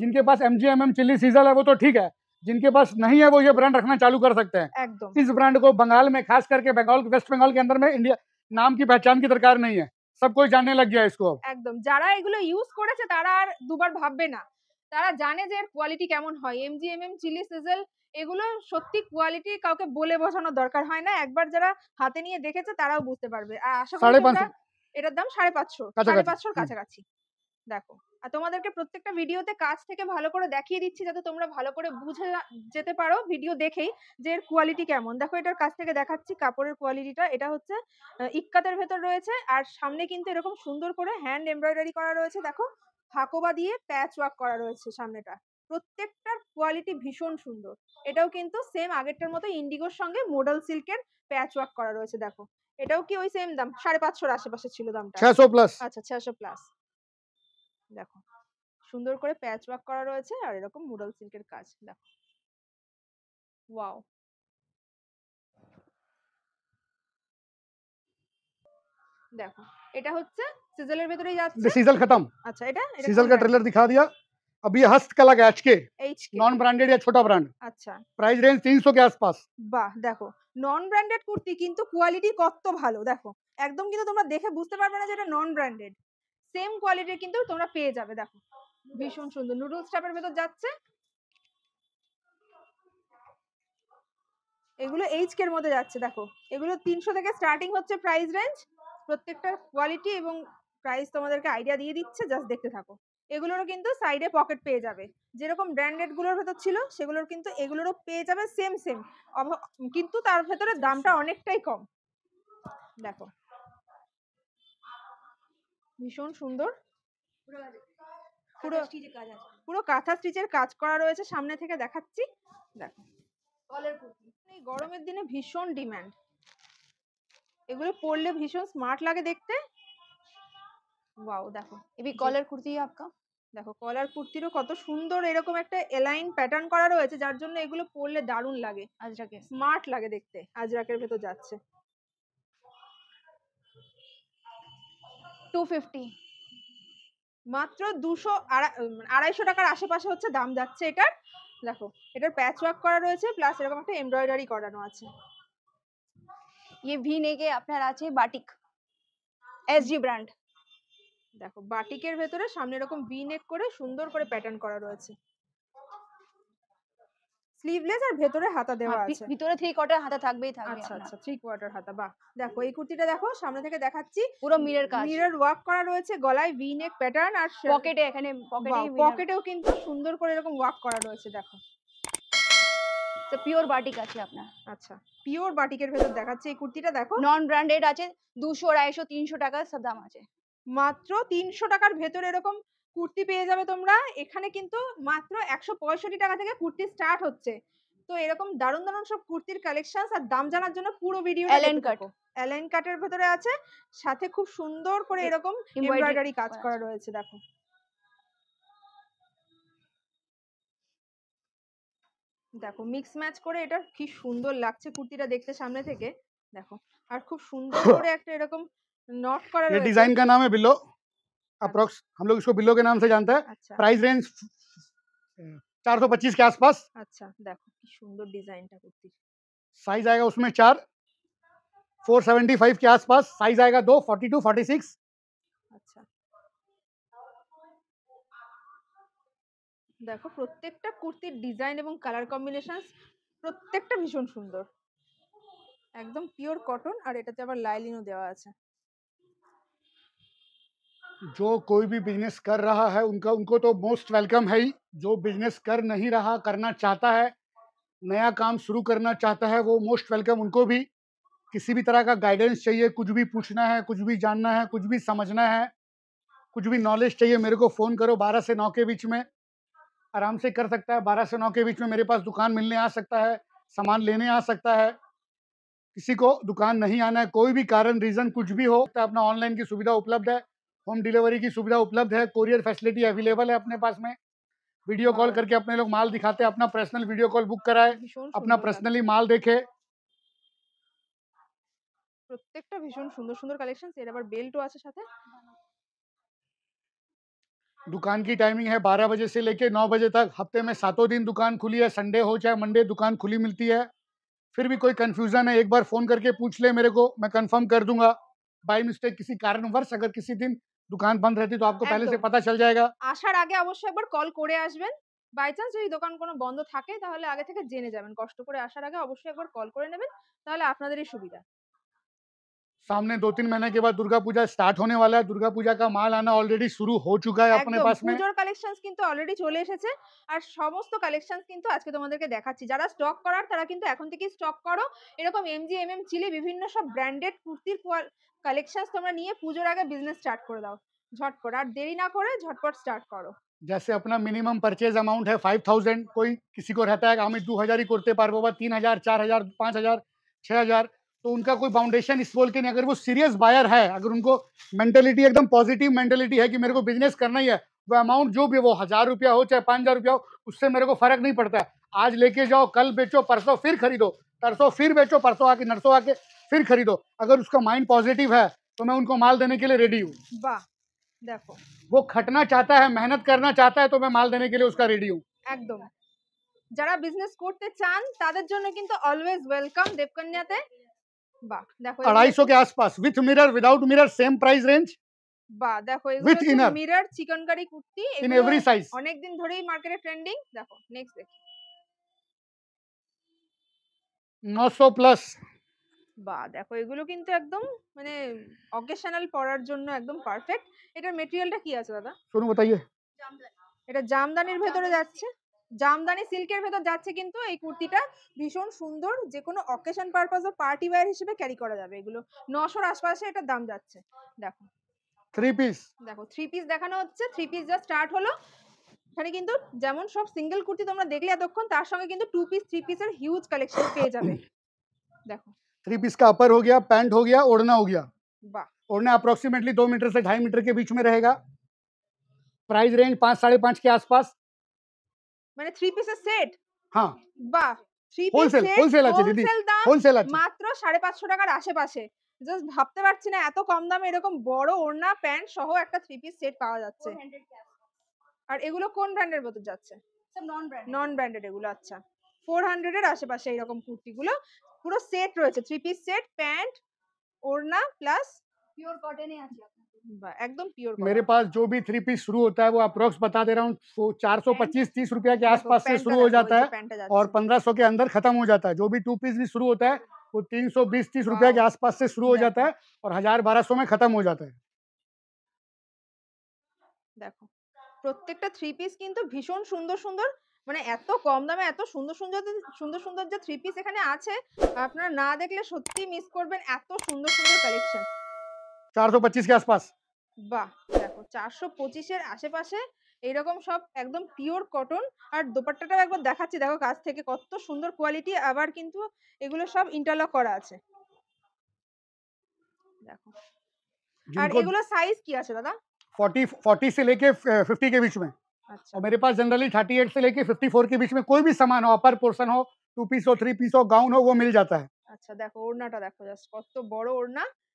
जिनके पास M G M M chilli sizzle है वो तो ठीक है जिनके पास नहीं है वो ये ब्रांड रखना चालू कर सकते हैं इस ब्रांड को बंगाल में खास करके बंगाल वेस्ट बंगाल के अंदर में इंडिया নাম কি পহচান কি দরকার नहीं है सब कोई जानने लग गया इसको একদম যারা এগুলো ইউজ করেছে তারা আর দুবার ভাববে না তারা জানে যে এর কোয়ালিটি কেমন হয় এমজিএমএম চিলি সিজল এগুলো সত্যি কোয়ালিটি কাউকে বলে বোঝানো দরকার হয় না একবার যারা হাতে নিয়ে দেখেছে তারাও বুঝতে পারবে আর আশা করি এটার দাম সাড়ে পাঁচশো সাড়ে পাঁচশোর কাছাকাছি দেখো আর তোমাদেরকে প্রত্যেকটা ভিডিওতে কাজ থেকে ভালো করে দেখিয়ে দিচ্ছি যাতে তোমরা ভালো করে বুঝে যেতে পারো ভিডিও দেখেই যে এর কোয়ালিটি কেমন দেখো এটার কাছ থেকে দেখাচ্ছি কাপড়ের কোয়ালিটিটা এটা হচ্ছে ইক্কাতের ভেতর রয়েছে আর সামনে কিন্তু এরকম সুন্দর করে হ্যান্ড এমব্রয়ডারি করা রয়েছে দেখো ফাঁকোবা দিয়ে প্যাচ ওয়ার্ক করা রয়েছে সামনেটা প্রত্যেকটার কোয়ালিটি ভীষণ সুন্দর এটাও কিন্তু সেম আগেরটার মতো ইন্ডিগোর সঙ্গে মডেল সিল্কের প্যাচ ওয়ার্ক করা রয়েছে দেখো এটাও কি ওই সেম দাম সাড়ে পাঁচশোর আশেপাশে ছিল দামটা ছয়শো প্লাস আচ্ছা ছশো প্লাস দেখো সুন্দর করে প্যাচ ওয়ার্ক করা রয়েছে আর এরকম মুরাল সিল্কের কাজ দেখো ওয়াও দেখো এটা হচ্ছে সিজলের ভেতরে যাচ্ছে সিজল খতম আচ্ছা এটা সিজল কা ট্রেলার दिखा দিয়া अब ये हस्त कला का एचके नॉन ब्रांडेड या छोटा ब्रांड अच्छा प्राइस रेंज 300 के आसपास वाह देखो নন ব্র্যান্ডেড কুর্তি কিন্তু কোয়ালিটি কত ভালো দেখো একদম কিন্তু তোমরা দেখে বুঝতে পারবে না যে এটা নন ব্র্যান্ডেড সেম কোয়ালিটির কিন্তু তোমরা পেয়ে যাবে দেখো ভীষণ সুন্দর নুডলস টাইপের ভেতর যাচ্ছে এগুলো এইচকের মধ্যে যাচ্ছে দেখো এগুলো তিনশো থেকে স্টার্টিং হচ্ছে প্রাইস রেঞ্জ প্রত্যেকটার কোয়ালিটি এবং প্রাইস তোমাদেরকে আইডিয়া দিয়ে দিচ্ছে জাস্ট দেখতে থাকো এগুলোরও কিন্তু সাইডে পকেট পেয়ে যাবে যেরকম ব্র্যান্ডেডগুলোর ভেতর ছিল সেগুলোর কিন্তু এগুলোরও পেয়ে যাবে সেম সেম কিন্তু তার ভেতরে দামটা অনেকটাই কম দেখো ভীষণ সুন্দর পুরো পুরো কাঁথা স্টিচের কাজ করা রয়েছে সামনে থেকে দেখাচ্ছি দেখো এই গরমের দিনে ভীষণ ডিম্যান্ড এগুলো পরলে ভীষণ স্মার্ট লাগে দেখতে বাউ দেখো এবি কলার কুর্তি আপকা দেখো কলার কুর্তিরও কত সুন্দর এরকম একটা এলাইন প্যাটার্ন করা রয়েছে যার জন্য এগুলো পরলে দারুণ লাগে আজরাকে স্মার্ট লাগে দেখতে আজরাকের ভেতর যাচ্ছে টু ফিফটি মাত্র দুশো আড়াইশো টাকার আশেপাশে হচ্ছে দাম যাচ্ছে এটার দেখো এটার প্যাচ ওয়ার্ক করা রয়েছে প্লাস এরকম একটা এমব্রয়ডারি করানো আছে ये ভি নেকে আপনার আছে বাটিক এসজি ব্র্যান্ড দেখো বাটিকের ভেতরে সামনে এরকম ভি নেক করে সুন্দর করে প্যাটার্ন করা রয়েছে স্লিভলেস আর ভেতরে হাতা হ্যাঁ, দেওয়া আছে ভিতরে থ্রি কোয়ার্টার হাতা থাকবেই থাকবে আচ্ছা আচ্ছা থ্রি কোয়ার্টার হাতা বাহ দেখো এই কুর্তিটা দেখো সামনে থেকে দেখাচ্ছি পুরো মিরর কাজ মিরর ওয়ার্ক করা রয়েছে গলায় ভি নেক প্যাটার্ন আর পকেটে এখানে পকেটেও কিন্তু সুন্দর করে এরকম ওয়ার্ক করা রয়েছে দেখো তো পিওর বাটিক আছে আপনার আচ্ছা পিওর বাটিকের ভেতর দেখাচ্ছি এই কুর্তিটা দেখো নন ব্র্যান্ডেড আছে দুশো আড়াইশো তিনশো টাকার দাম আছে মাত্র তিনশো টাকার ভেতরে এরকম কুর্তি পেয়ে যাবে তোমরা এখানে কিন্তু মাত্র একশো পঁয়ষট্টি টাকা থেকে কুর্তি স্টার্ট হচ্ছে তো এরকম দারুণ দারুণ সব কুর্তির কালেকশন আর দাম জানার জন্য পুরো ভিডিও অ্যালেন কাট অ্যালেন কাটের ভেতরে আছে সাথে খুব সুন্দর করে এরকম এমব্রয়ডারি কাজ করা রয়েছে দেখো দেখো মিক্স ম্যাচ করে এটা কি সুন্দর লাগছে কুর্তিটা দেখতে সামনে থেকে দেখো আর খুব সুন্দর করে একটা এরকম নট করা রয়েছে ডিজাইন কা নাম है अच्छा। अप्रोक्स हम लोग इसको बिल्लो के नाम से जानते हैं अच्छा। प्राइस रेंज चार सौ पच्चीस के आसपास अच्छा देखो কি সুন্দর साइज आएगा उसमें चार फोर सेवेंटी फाइव के आसपास साइज आएगा दो फोर्टी टू फोर्टी सिक्स अच्छा দেখো প্রত্যেকটা কুর্তির ডিজাইন এবং কালার কম্বিনেশন প্রত্যেকটা ভীষণ সুন্দর একদম পিওর কটন আর এটাতে আবার লাইলিনও जो कोई भी बिजनेस कर रहा है उनका उनको तो मोस्ट वेलकम है ही जो बिजनेस कर नहीं रहा करना चाहता है नया काम शुरू करना चाहता है वो मोस्ट वेलकम उनको भी किसी भी तरह का गाइडेंस चाहिए कुछ भी पूछना है कुछ भी जानना है कुछ भी समझना है कुछ भी नॉलेज चाहिए मेरे को फ़ोन करो बारह से नौ के बीच में आराम से कर सकता है बारह से नौ के बीच में मेरे पास दुकान मिलने आ सकता है सामान लेने आ सकता है किसी को दुकान नहीं आना है कोई भी कारण रीज़न कुछ भी हो तो अपना ऑनलाइन की सुविधा उपलब्ध है होम डिलीवरी की सुविधा उपलब्ध है कोरियर फैसिलिटी अवेलेबल है अपने पास में वीडियो कॉल करके अपने लोग माल दिखाते हैं अपना पर्सनल वीडियो कॉल बुक कराए अपना पर्सनली माल देखे প্রত্যেকটা ভীষণ সুন্দর সুন্দর কালেকশন এর আবার বেল্টও আছে সাথে দোকান কি টাইমিং হে 12 বাজে সে লেকে 9 বাজে তক হফতে মে সাতো দিন দোকান খুলি হে সানডে হো चाहे মন্ডে দোকান খুলি মিলতি হে ফির ভি কোই কনফিউশন হে একবার ফোন করকে পুছ লে মেরে কো মে কনফার্ম কর দুঙ্গা বাই মিস্টেক কিসি কারণ कारणवश अगर किसी दिन দোকান বন্ধ रहती তো আপনাকে পহলে সে পাতা চল जाएगा আসার আগে অবশ্যই একবার কল করে আসবেন বাই চান্স যদি দোকান কোনো বন্ধ থাকে তাহলে আগে থেকে জেনে যাবেন কষ্ট করে আসার আগে অবশ্যই একবার কল করে নেবেন তাহলে আপনাদেরই সুবিধা सामने दो तीन महीने के बाद दुर्गा पूजा स्टार्ट होने वाला है दुर्गा पूजा का माल आना ऑलरेडी शुरू हो चुका है अपने पास में পুজোর কালেকশনস কিন্তু অলরেডি আর সমস্ত কালেকশনস কিন্তু আজকে তোমাদেরকে দেখাচ্ছি যারা স্টক করার তারা কিন্তু এখন থেকেই স্টক করো এরকম এমজি এমএম চিলি বিভিন্ন সব ব্র্যান্ডেড কুর্তির কালেকশন তোমরা নিয়ে পুজোর আগে বিজনেস স্টার্ট করে দাও झटपट আর দেরি না করে झटपट স্টার্ট করো जैसे अपना मिनिमम परचेज अमाउंट है फाइव थाउजेंड कोई किसी को रहता है আমি দু হাজারই করতে পারবো বা তিন হাজার চার হাজার পাঁচ হাজার ছয় হাজার तो उनका कोई फाउंडेशन इस बोल के नहीं अगर वो सीरियस बायर है अगर उनको मेंटेलिटी एकदम पॉजिटिव मेंटेलिटी है कि मेरे को बिजनेस करना ही है वो अमाउंट जो भी वो हज़ार रुपया हो चाहे पाँच हज़ार रुपया हो उससे मेरे को फ़र्क नहीं पड़ता है आज लेके जाओ कल बेचो परसों फिर खरीदो तरसों फिर बेचो परसों आके नरसों आके फिर खरीदो अगर उसका माइंड पॉजिटिव है तो मैं उनको माल देने के लिए रेडी हूँ देखो वो खटना चाहता है मेहनत करना चाहता है तो मैं माल देने के लिए उसका रेडी हूँ একদম যারা বিজনেস করতে চান তাদের জন্য কিন্তু অলওয়েজ ওয়েলকাম দেবকন্যাতে বাহ দেখো 250 with mirror without mirror same price range বাহ দেখো with inner mirror chikankari kurti in every size অনেক দিন ধরেই মার্কেটে ট্রেন্ডিং দেখো নেক্সট দেখি 900 প্লাস বা দেখো এগুলো কিন্তু একদম মানে অকেশনাল পরার জন্য একদম পারফেক্ট এটার মেটেরিয়ালটা কি আছে দাদা শুনুন बताइए এটা জামদানির ভেতরে যাচ্ছে জামদানি সিল্কের ভেতর যাচ্ছে কিন্তু এই কুর্তিটা ভীষণ সুন্দর যে কোনো অকেশন পারপাস বা পার্টি ওয়্যার হিসেবে ক্যারি করা যাবে এগুলো নশোর আশপাশে এটার দাম যাচ্ছে দেখো থ্রি পিস দেখো থ্রি পিস দেখানো হচ্ছে থ্রি পিস যা স্টার্ট হলো এখানে কিন্তু যেমন সব সিঙ্গেল কুর্তি তোমরা দেখলে এতক্ষণ তার সঙ্গে কিন্তু টু পিস থ্রি পিসের হিউজ কালেকশন পেয়ে যাবে দেখো थ्री पीस का अपर हो गया पैंट हो गया ओढ़ना हो गया ओढ़ना अप्रोक्सीमेटली दो মিটার से ढाई मीटर के बीच में रहेगा प्राइस रेंज पाँच साढ़े पाँच के आसपास মানে থ্রি পিসের সেট হ্যাঁ বাহ থ্রি পিস টাকার আশেপাশে জাস্ট ভাবতে পারছি না এত কম দামে বড় ওড়না প্যান্ট সহ একটা থ্রি পিস সেট পাওয়া যাচ্ছে আর এগুলো কোন ব্র্যান্ডের যাচ্ছে নন ব্র্যান্ডেড এগুলো আচ্ছা ফোর হান্ড্রেডের আশেপাশে পুরো সেট রয়েছে থ্রি পিস সেট প্যান্ট ওড়না প্লাস एकदम प्योर मेरे पास जो भी थ्री पीस शुरू होता है वो अप्रोक्स बता दे रहा हूँ चार सौ पच्चीस तीस रुपया के आसपास से शुरू हो जाता है और पंद्रह सौ के अंदर खत्म हो जाता है जो भी टू पीस भी शुरू होता है वो तीन सौ बीस तीस रुपया के आसपास से शुरू हो जाता है और हजार बारह सौ में खत्म हो जाता है দেখো প্রত্যেকটা থ্রি পিস কিন্তু ভীষণ সুন্দর সুন্দর মানে এত কম দামে এত সুন্দর সুন্দর সুন্দর সুন্দর যে থ্রি পিস এখানে আছে আপনারা না দেখলে সত্যি মিস করবেন এত সুন্দর সুন্দর কালেকশন চারশো পঁচিশ के বাহ দেখো চারশো পঁচিশের আশেপাশে এইরকম সব একদম পিওর কটন আর দোপাট্টাটাও একবার দেখাচ্ছি দেখো কাছ থেকে কত সুন্দর কোয়ালিটি আবার কিন্তু এগুলো সব ইন্টারলক করা আছে দেখো আর এগুলো সাইজ কি আছে দাদা 40 40 से लेके 50 uh, के बीच में अच्छा আচ্ছা। और मेरे पास जनरली 38 से लेके 54 के बीच में कोई भी सामान हो अपर पोर्शन हो टू पीस हो थ्री पीस हो गाउन हो वो मिल जाता है আচ্ছা দেখো ওড়নাটা দেখো জাস্ট কত বড় ওড়না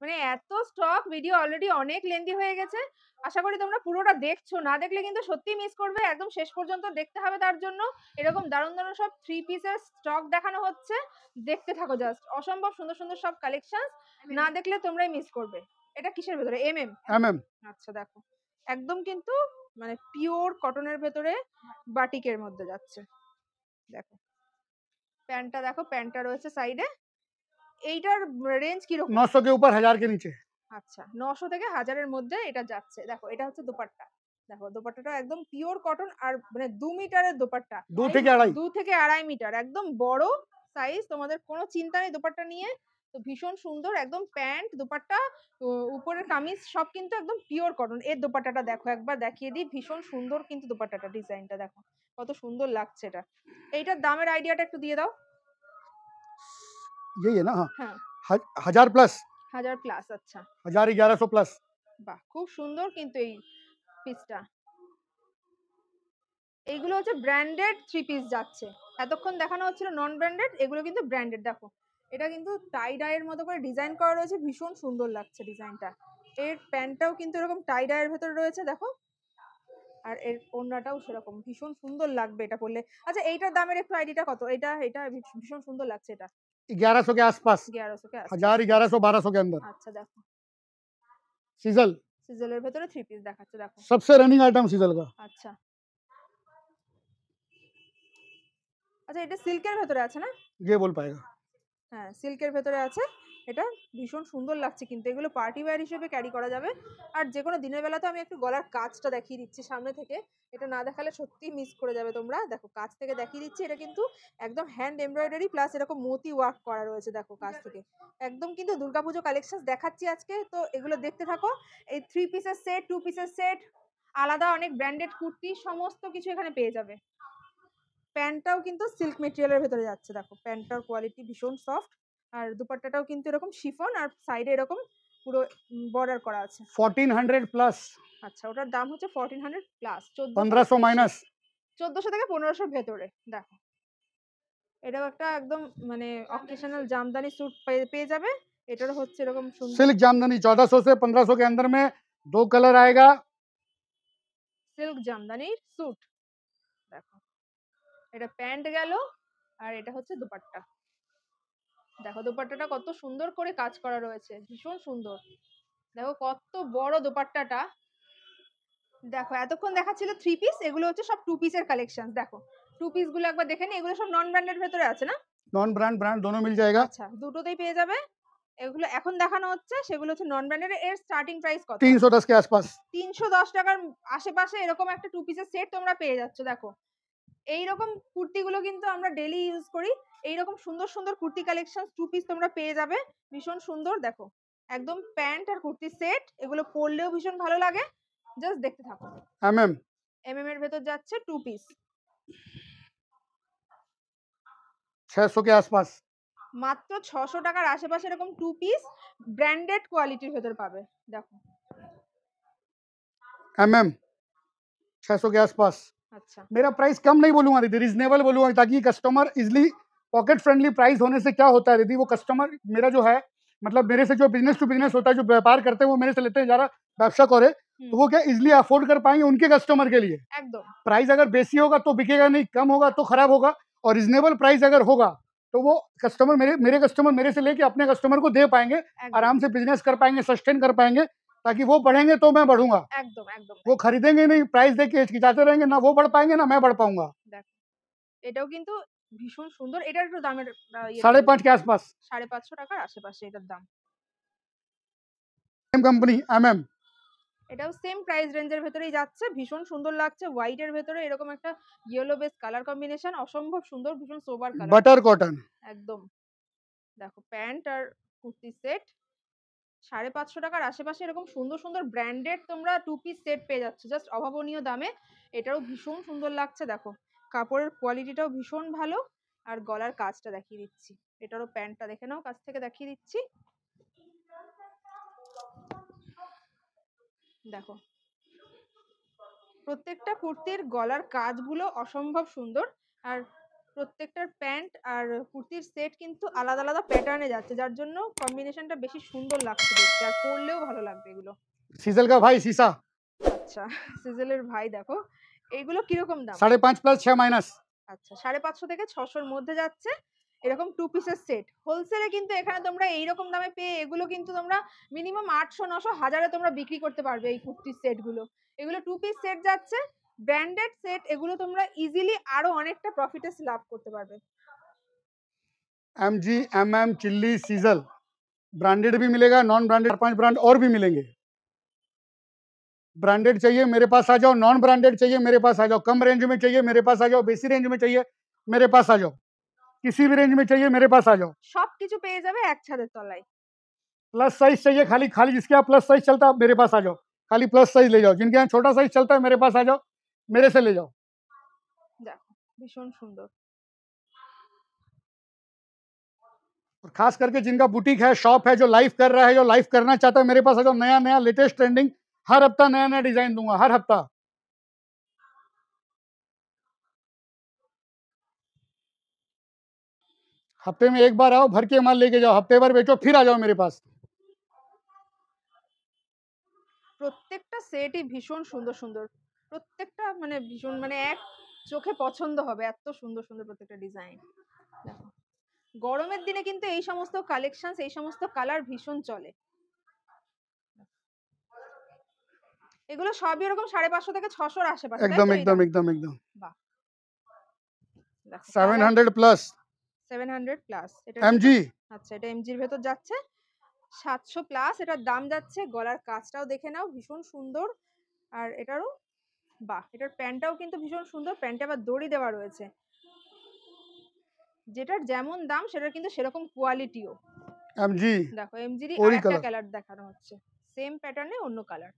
মানে এত স্টক ভিডিও অলরেডি অনেক লেন্দি হয়ে গেছে আশা করি তোমরা পুরোটা দেখছো না দেখলে কিন্তু সত্যি মিস করবে একদম শেষ পর্যন্ত দেখতে হবে তার জন্য এরকম দারুণ দারুণ সব থ্রি পিসের স্টক দেখানো হচ্ছে দেখতে থাকো জাস্ট অসম্ভব সুন্দর সুন্দর সব কালেকশন না দেখলে তোমরাই মিস করবে এটা কিসের ভেতরে এম এম এম এম আচ্ছা দেখো একদম কিন্তু মানে পিওর কটনের ভেতরে বাটিকের মধ্যে যাচ্ছে দেখো প্যান্টটা দেখো প্যান্টটা রয়েছে সাইডে এইটার রেঞ্জ কি রকম 900 কে উপর 1000 কে নিচে আচ্ছা 900 থেকে 1000 এর মধ্যে এটা যাচ্ছে দেখো এটা হচ্ছে দোপাট্টা দেখো দোপাট্টাটা একদম পিওর কটন আর মানে 2 মিটারের দোপাট্টা 2 থেকে 2.5 2 থেকে 2.5 মিটার একদম বড় সাইজ তোমাদের কোনো চিন্তা নেই দোপাট্টা নিয়ে তো ভীষণ সুন্দর একদম প্যান্ট দোপাট্টা উপরের কামিজ সব কিন্তু একদম পিওর কটন এর দোপাট্টাটা দেখো একবার দেখিয়ে দিই ভীষণ সুন্দর কিন্তু দোপাট্টাটা ডিজাইনটা দেখো কত সুন্দর লাগছে এটা এইটার দামের আইডিয়াটা একটু দিয়ে দাও यही है ना हाँ, हाँ। হাজার প্লাস হাজার প্লাস আচ্ছা হাজার এগারোশো প্লাস বাহ খুব সুন্দর কিন্তু এই পিসটা এইগুলো হচ্ছে ব্র্যান্ডেড থ্রি পিস যাচ্ছে এতক্ষণ দেখানো হচ্ছিল নন ব্র্যান্ডেড এগুলো কিন্তু ব্র্যান্ডেড দেখো এটা কিন্তু টাই ডায়ের মতো করে ডিজাইন করা রয়েছে ভীষণ সুন্দর লাগছে ডিজাইনটা এর প্যান্টটাও কিন্তু এরকম টাই ডায়ের ভেতর রয়েছে দেখো আর এর ওড়নাটাও সেরকম ভীষণ সুন্দর লাগবে এটা পরলে আচ্ছা এইটার দামের একটু আইডিটা কত এটা এটা ভীষণ সুন্দর লাগছে এটা ग्यारह सौ के आसपास ग्यारह सौ के हजार ग्यारह सौ बारह सौ के अंदर আচ্ছা দেখো সিজল সিজলের ভেতরে থ্রি পিস দেখাচ্ছে দেখো सबसे रनिंग आइटम सिजल का আচ্ছা আচ্ছা এটা সিল্কের ভেতরে আছে না ये बोल पाएगा হ্যাঁ সিল্কের ভেতরে আছে এটা ভীষণ সুন্দর লাগছে কিন্তু এগুলো পার্টি ওয়ার হিসেবে ক্যারি করা যাবে আর যে কোনো দিনের বেলাতে আমি একটু গলার কাজটা দেখিয়ে দিচ্ছি সামনে থেকে এটা না দেখালে সত্যিই মিস করে যাবে তোমরা দেখো কাজ থেকে দেখিয়ে দিচ্ছি এটা কিন্তু একদম হ্যান্ড এমব্রয়ডারি প্লাস এরকম মতি ওয়ার্ক করা রয়েছে দেখো কাজ থেকে একদম কিন্তু দুর্গাপুজো কালেকশন দেখাচ্ছি আজকে তো এগুলো দেখতে থাকো এই থ্রি পিসের সেট টু পিসের সেট আলাদা অনেক ব্র্যান্ডেড কুর্তি সমস্ত কিছু এখানে পেয়ে যাবে প্যান্টটাও কিন্তু সিল্ক মেটেরিয়ালের ভেতরে যাচ্ছে দেখো প্যান্টটার কোয়ালিটি ভীষণ সফট আর দুপাট্টাটাও কিন্তু এরকম শিফন আর সাইডে এরকম পুরো বর্ডার করা আছে 1400 প্লাস আচ্ছা ওটার দাম হচ্ছে 1400 প্লাস 1500 মাইনাস 1400 থেকে 1500 ভেতরে দেখো এটাও একটা একদম মানে অকেশনাল জামদানি স্যুট পেয়ে যাবে এটারও হচ্ছে এরকম সিল্ক জামদানি 1400 থেকে 1500 के अंदर में दो कलर आएगा সিল্ক জামদানি স্যুট দেখো এটা প্যান্ট গেল আর এটা হচ্ছে দুপাট্টা দেখো দোপাট্টাটা কত সুন্দর করে কাজ করা রয়েছে ভীষণ সুন্দর দেখো কত বড় দোপাট্টাটা দেখো এতক্ষণ দেখাচ্ছিল থ্রি পিস এগুলো হচ্ছে সব টু পিসের কালেকশন দেখো টু পিস গুলো একবার দেখে নি এগুলো সব নন ব্র্যান্ডের ভেতরে আছে না নন ব্র্যান্ড ব্র্যান্ড দোনো মিল जाएगा আচ্ছা দুটোতেই পেয়ে যাবে এগুলো এখন দেখানো হচ্ছে সেগুলো হচ্ছে নন ব্র্যান্ডের এর স্টার্টিং প্রাইস কত 310 কে আশপাশ 310 টাকার আশেপাশে এরকম একটা টু পিসের সেট তোমরা পেয়ে যাচ্ছ দেখো এই রকম কুর্তিগুলো কিন্তু আমরা ডেলি ইউজ করি এই রকম সুন্দর সুন্দর কুর্তি কালেকশন টু পিস তোমরা পেয়ে যাবে ভীষণ সুন্দর দেখো একদম প্যান্ট আর কুর্তি সেট এগুলো পরলেও ভীষণ ভালো লাগে জাস্ট দেখতে থাকো এমএম এমএম এর ভেতর যাচ্ছে টু পিস 600 के आसपास মাত্র 600 টাকার আশেপাশে এরকম টু পিস ব্র্যান্ডেড কোয়ালিটির ভেতর পাবে দেখো এমএম 600 के आसपास अच्छा मेरा प्राइस कम नहीं बोलूंगा दीदी रिजनेबल बोलूंगा ताकि customer easily pocket friendly price होने से क्या होता है दीदी वो कस्टमर मेरा जो है मतलब मेरे से जो बिजनेस टू बिजनेस होता है जो व्यापार करते हैं वो मेरे से लेते हैं ज्यादा व्यवसा करे तो हम्म। वो क्या इजिली अफोर्ड कर पाएंगे उनके कस्टमर के लिए एकदम प्राइस अगर बेसी होगा तो बिकेगा नहीं कम होगा तो खराब होगा और रिजनेबल प्राइस अगर होगा तो वो कस्टमर मेरे मेरे कस्टमर मेरे से लेके अपने कस्टमर को दे पाएंगे आराम से बिजनेस कर पाएंगे सस्टेन कर पाएंगे ताकि वो बढ़ेंगे तो मैं बढ़ूंगा एकदम एकदम वो खरीदेंगे नहीं प्राइस देके हिचकिचाते रहेंगे ना वो बढ़ पाएंगे ना मैं बढ़ पाऊंगा এটাও কিন্তু ভীষণ সুন্দর এটার একটু দামের সাড়ে পাঁচ के आसपास সাড়ে পাঁচশো টাকার আশেপাশে এটার দাম সেম কোম্পানি এমএম এটাও সেম প্রাইস রেঞ্জের ভেতরেই যাচ্ছে ভীষণ সুন্দর লাগছে হোয়াইট এর ভেতরে এরকম একটা ইয়েলো বেস কালার কম্বিনেশন অসম্ভব সুন্দর ভীষণ সোবার কালার বাটার কটন একদম দেখো প্যান্ট আর কুর্তি সেট সাড়ে পাঁচশো টাকার আশেপাশে এরকম সুন্দর সুন্দর ব্র্যান্ডেড তোমরা টু পিস সেট পেয়ে যাচ্ছ জাস্ট অভাবনীয় দামে এটাও ভীষণ সুন্দর লাগছে দেখো কাপড়ের কোয়ালিটিটাও ভীষণ ভালো আর গলার কাজটা দেখিয়ে দিচ্ছি এটারও প্যান্টটা দেখে নাও কাছ থেকে দেখিয়ে দিচ্ছি দেখো প্রত্যেকটা কুর্তির গলার কাজগুলো অসম্ভব সুন্দর আর প্রত্যেকটার প্যান্ট আর কুর্তির সেট কিন্তু আলাদা আলাদা প্যাটার্নে যাচ্ছে যার জন্য কম্বিনেশনটা বেশি সুন্দর লাগছে দেখতে আর পরলেও ভালো লাগবে এগুলো সিজেল ভাই সিসা আচ্ছা সিজেলের ভাই দেখো এগুলো কিরকম দাম সাড়ে পাঁচ প্লাস ছয় মাইনাস আচ্ছা সাড়ে পাঁচশো থেকে ছশোর মধ্যে যাচ্ছে এরকম টু পিসের সেট হোলসেলে কিন্তু এখানে তোমরা এইরকম দামে পেয়ে এগুলো কিন্তু তোমরা মিনিমাম আটশো নশো হাজারে তোমরা বিক্রি করতে পারবে এই কুর্তির সেটগুলো এগুলো টু পিস সেট যাচ্ছে ব্র্যান্ডেড সেট এগুলো তোমরা ইজিলি আরো অনেকটা প্রফিটে লাভ করতে পারবে MG MM chilli sizzle branded sizzle branded भी मिलेगा नॉन ब्रांडेड पांच ब्रांड और भी मिलेंगे ब्रांडेड चाहिए मेरे पास आ जाओ नॉन ब्रांडेड चाहिए मेरे पास आ जाओ कम रेंज में चाहिए मेरे पास आ जाओ बेसी रेंज में चाहिए मेरे पास आ जाओ किसी भी रेंज में चाहिए मेरे पास आ जाओ सब किचु পেয়ে যাবে এক ছাদের তলায় प्लस साइज चाहिए खाली खाली जिसके आप प्लस साइज चलता है मेरे पास आ जाओ खाली प्लस साइज ले जाओ जिनके यहाँ छोटा साइज चलता है मेरे पास आ जाओ मेरे से ले जाओ ভীষণ সুন্দর और खास करके जिनका बुटीक है शॉप है जो लाइव कर रहा है जो लाइव करना चाहता है मेरे पास अगर नया नया लेटेस्ट ट्रेंडिंग हर हफ्ता नया नया डिजाइन दूंगा हर हफ्ता हफ्ते में एक बार आओ भर के माल लेके जाओ हफ्ते भर बेचो फिर आ जाओ मेरे पास सेट ही भीषण सुंदर सुंदर প্রত্যেকটা মানে ভীষণ মানে এক চোখে পছন্দ হবে এত সুন্দর সুন্দর প্রত্যেকটা ডিজাইন গরমের দিনে কিন্তু এই সমস্ত কালেকশন এই সমস্ত কালার ভীষণ চলে এগুলো সবই এরকম সাড়ে পাঁচশো থেকে ছশোর আশেপাশে একদম একদম একদম একদম seven hundred plus seven hundred plus এটা এমজি আচ্ছা এটা এমজির ভেতর যাচ্ছে সাতশো প্লাস এটার দাম যাচ্ছে গলার কাজটাও দেখে নাও ভীষণ সুন্দর আর এটারও বাহ এটার প্যান্টটাও কিন্তু ভীষণ সুন্দর প্যান্টে আবার দড়ি দেওয়া রয়েছে যেটার যেমন দাম সেটার কিন্তু সেরকম কোয়ালিটিও এমজি দেখো এমজির আরেকটা কালার দেখানো হচ্ছে সেম প্যাটার্নে অন্য কালার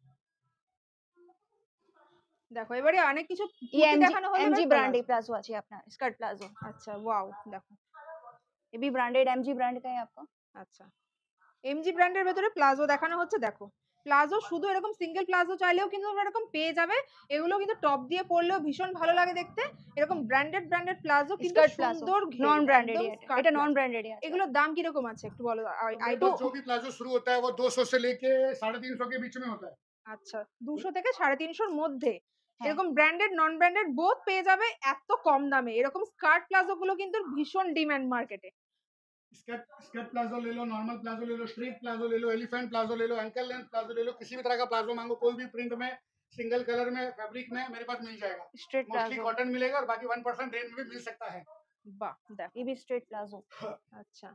দেখো এবারে অনেক কিছু দেখানো হলো এমজি ব্র্যান্ড এই প্লাজো আছে আপনার স্কার্ট প্লাজো আচ্ছা ওয়াও দেখো এবি ব্র্যান্ডেড এমজি ব্র্যান্ড का है আচ্ছা এমজি ব্র্যান্ডের ভেতরে প্লাজো দেখানো হচ্ছে দেখো প্লাজো শুধু এরকম সিঙ্গেল প্লাজো চাইলেও কিন্তু তোমরা এরকম পেয়ে যাবে এগুলো কিন্তু টপ দিয়ে পরলেও ভীষণ ভালো লাগে দেখতে এরকম ব্র্যান্ডেড ব্র্যান্ডেড প্লাজো কিন্তু সুন্দর নন ব্র্যান্ডেড এটা নন ব্র্যান্ডেড এগুলো দাম কি রকম আছে একটু বলো আই जो भी प्लाजो शुरू होता है 200 से लेके 350 के बीच में होता আচ্ছা 200 থেকে 350 এর মধ্যে হ্যাঁ। এরকম ব্র্যান্ডেড নন ব্র্যান্ডেড বোথ পেয়ে যাবে এত কম দামে এরকম স্কার্ট প্লাজো গুলো কিন্তু ভীষণ ডিমান্ড মার্কেটে स्कर्ट स्कर्ट प्लाजो ले लो नॉर्मल प्लाजो ले लो स्ट्रीट प्लाजो ले लो एलिफेंट प्लाजो ले लो एंकल लेंथ प्लाजो ले लो किसी भी तरह का प्लाजो मांगो कोई भी प्रिंट में सिंगल कलर में फैब्रिक में मेरे पास मिल जाएगा मोस्टली कॉटन मिलेगा और बाकी वन परसेंट रेट में भी मिल सकता है ये भी স্ট্রেট প্লাজো আচ্ছা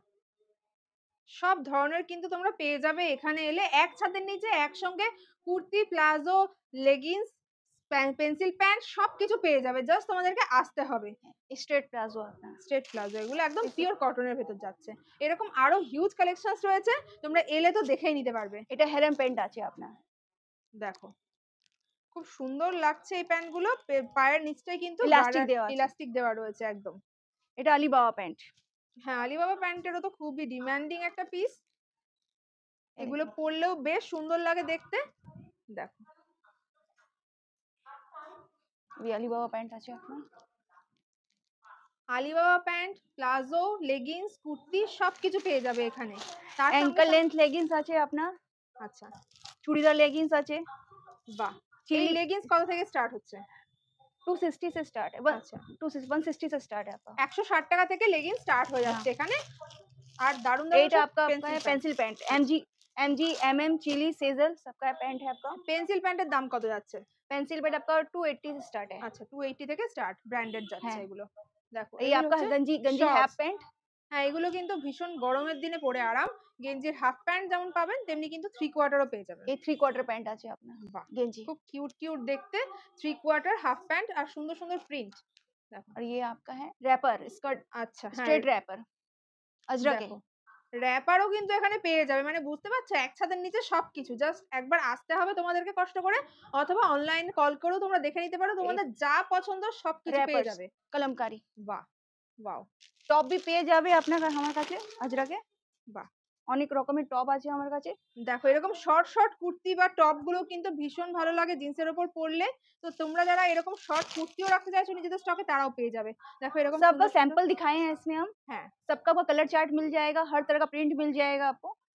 সব ধরনের কিন্তু তোমরা পেয়ে যাবে এখানে এলে এক ছাদের নিচে একসঙ্গে kurti palazzo leggings pencil pant সবকিছু পেয়ে যাবে জাস্ট তোমাদেরকে আসতে হবে স্ট্রেট প্লাজো স্ট্রেট প্লাজো এগুলো একদম পিওর কটনের ভেতর যাচ্ছে এরকম আরো হিউজ কালেকশনস রয়েছে তোমরা এলে তো দেখেই নিতে পারবে এটা হেরেম প্যান্ট আছে আপনার দেখো খুব সুন্দর লাগছে এই প্যান্টগুলো পায়ের নিচটাই কিন্তু ইলাস্টিক দেওয়া ইলাস্টিক দেওয়া রয়েছে একদম এটা আলিবাবা প্যান্ট হ্যাঁ আলিবাবা প্যান্টেরও তো খুবই ডিমান্ডিং একটা পিস এগুলো পরলেও বেশ সুন্দর লাগে দেখতে দেখো এই আলিবাবা প্যান্ট আছে আপনার Alibaba pant palazzo leggings kurti সবকিছু পেয়ে যাবে এখানে অ্যাঙ্কল লেন্থ লেগিংস আছে আপনার আচ্ছা চুড়িদার লেগিংস আছে বাহ চিলি লেগিংস কত থেকে স্টার্ট হচ্ছে 260 से स्टार्ट है আচ্ছা 260 সে স্টার্ট है आपका 160 টাকা থেকে লেগিংস স্টার্ট হয়ে যাচ্ছে এখানে আর দারুন এটা आपका आपका है pencil M G M M chilli sizzle सबका पैंट পেন্সিল প্যান্টের দাম কত যাচ্ছে পেন্সিল প্যান্ট आपका 280 से স্টার্ট है আচ্ছা 280 থেকে স্টার্ট ব্র্যান্ডেড যাচ্ছে হ্যাঁ। এগুলো দেখো এই এগুলো आपका হচ্ছে गंजी गंजी হ্যাঁ এগুলো কিন্তু ভীষণ গরমের দিনে পরে আরাম গেঞ্জির হাফ প্যান্ট যেমন পাবেন তেমনি কিন্তু থ্রি কোয়ার্টারও পেয়ে যাবেন এই থ্রি क्वार्टर প্যান্ট আছে আপনার গেঞ্জি খুব কিউট কিউট দেখতে থ্রি কোয়ার্টার হাফ প্যান্ট আর সুন্দর সুন্দর প্রিন্ট और ये आपका है रैपर स्कर्ट আচ্ছা হ্যাঁ, র‍্যাপার रैपर দেখো, র্যাপারও কিন্তু এখানে পেয়ে যাবে মানে বুঝতে পারছো এক ছাদের নিচে সব কিছু জাস্ট একবার আসতে হবে তোমাদেরকে কষ্ট করে অথবা অনলাইন কল করেও তোমরা দেখে নিতে পারো তোমাদের যা পছন্দ সব কিছু পেয়ে যাবে কলমকারি বাহ বাহ টপ বি পেয়ে যাবে আপনার আমার কাছে আজরাকে বাহ অনেক রকমের টপ আছে আমার কাছে দেখো এরকম শর্ট শর্ট কুর্তি বা টপগুলো কিন্তু ভীষণ ভালো লাগে জিন্সের ওপর পরলে তো তোমরা যারা এরকম শর্ট কুর্তিও রাখতে চাইছো নিজেদের স্টকে তারাও পেয়ে যাবে দেখো এরকম सबका सैंपल दिखाए हैं इसमें हम हाँ হ্যাঁ। सबका वो कलर चार्ट मिल जाएगा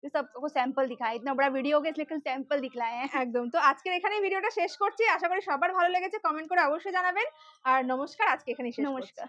তো স্যাম্পল দিখায় ইতনা বড় ভিডিও হোক इसलिए कल স্যাম্পল হ্যাঁ একদম তো আজকের এখানেই ভিডিওটা শেষ করছি আশা করি সবার ভালো লেগেছে কমেন্ট করে অবশ্যই জানাবেন আর নমস্কার আজকে এখানেই শেষ নমস্কার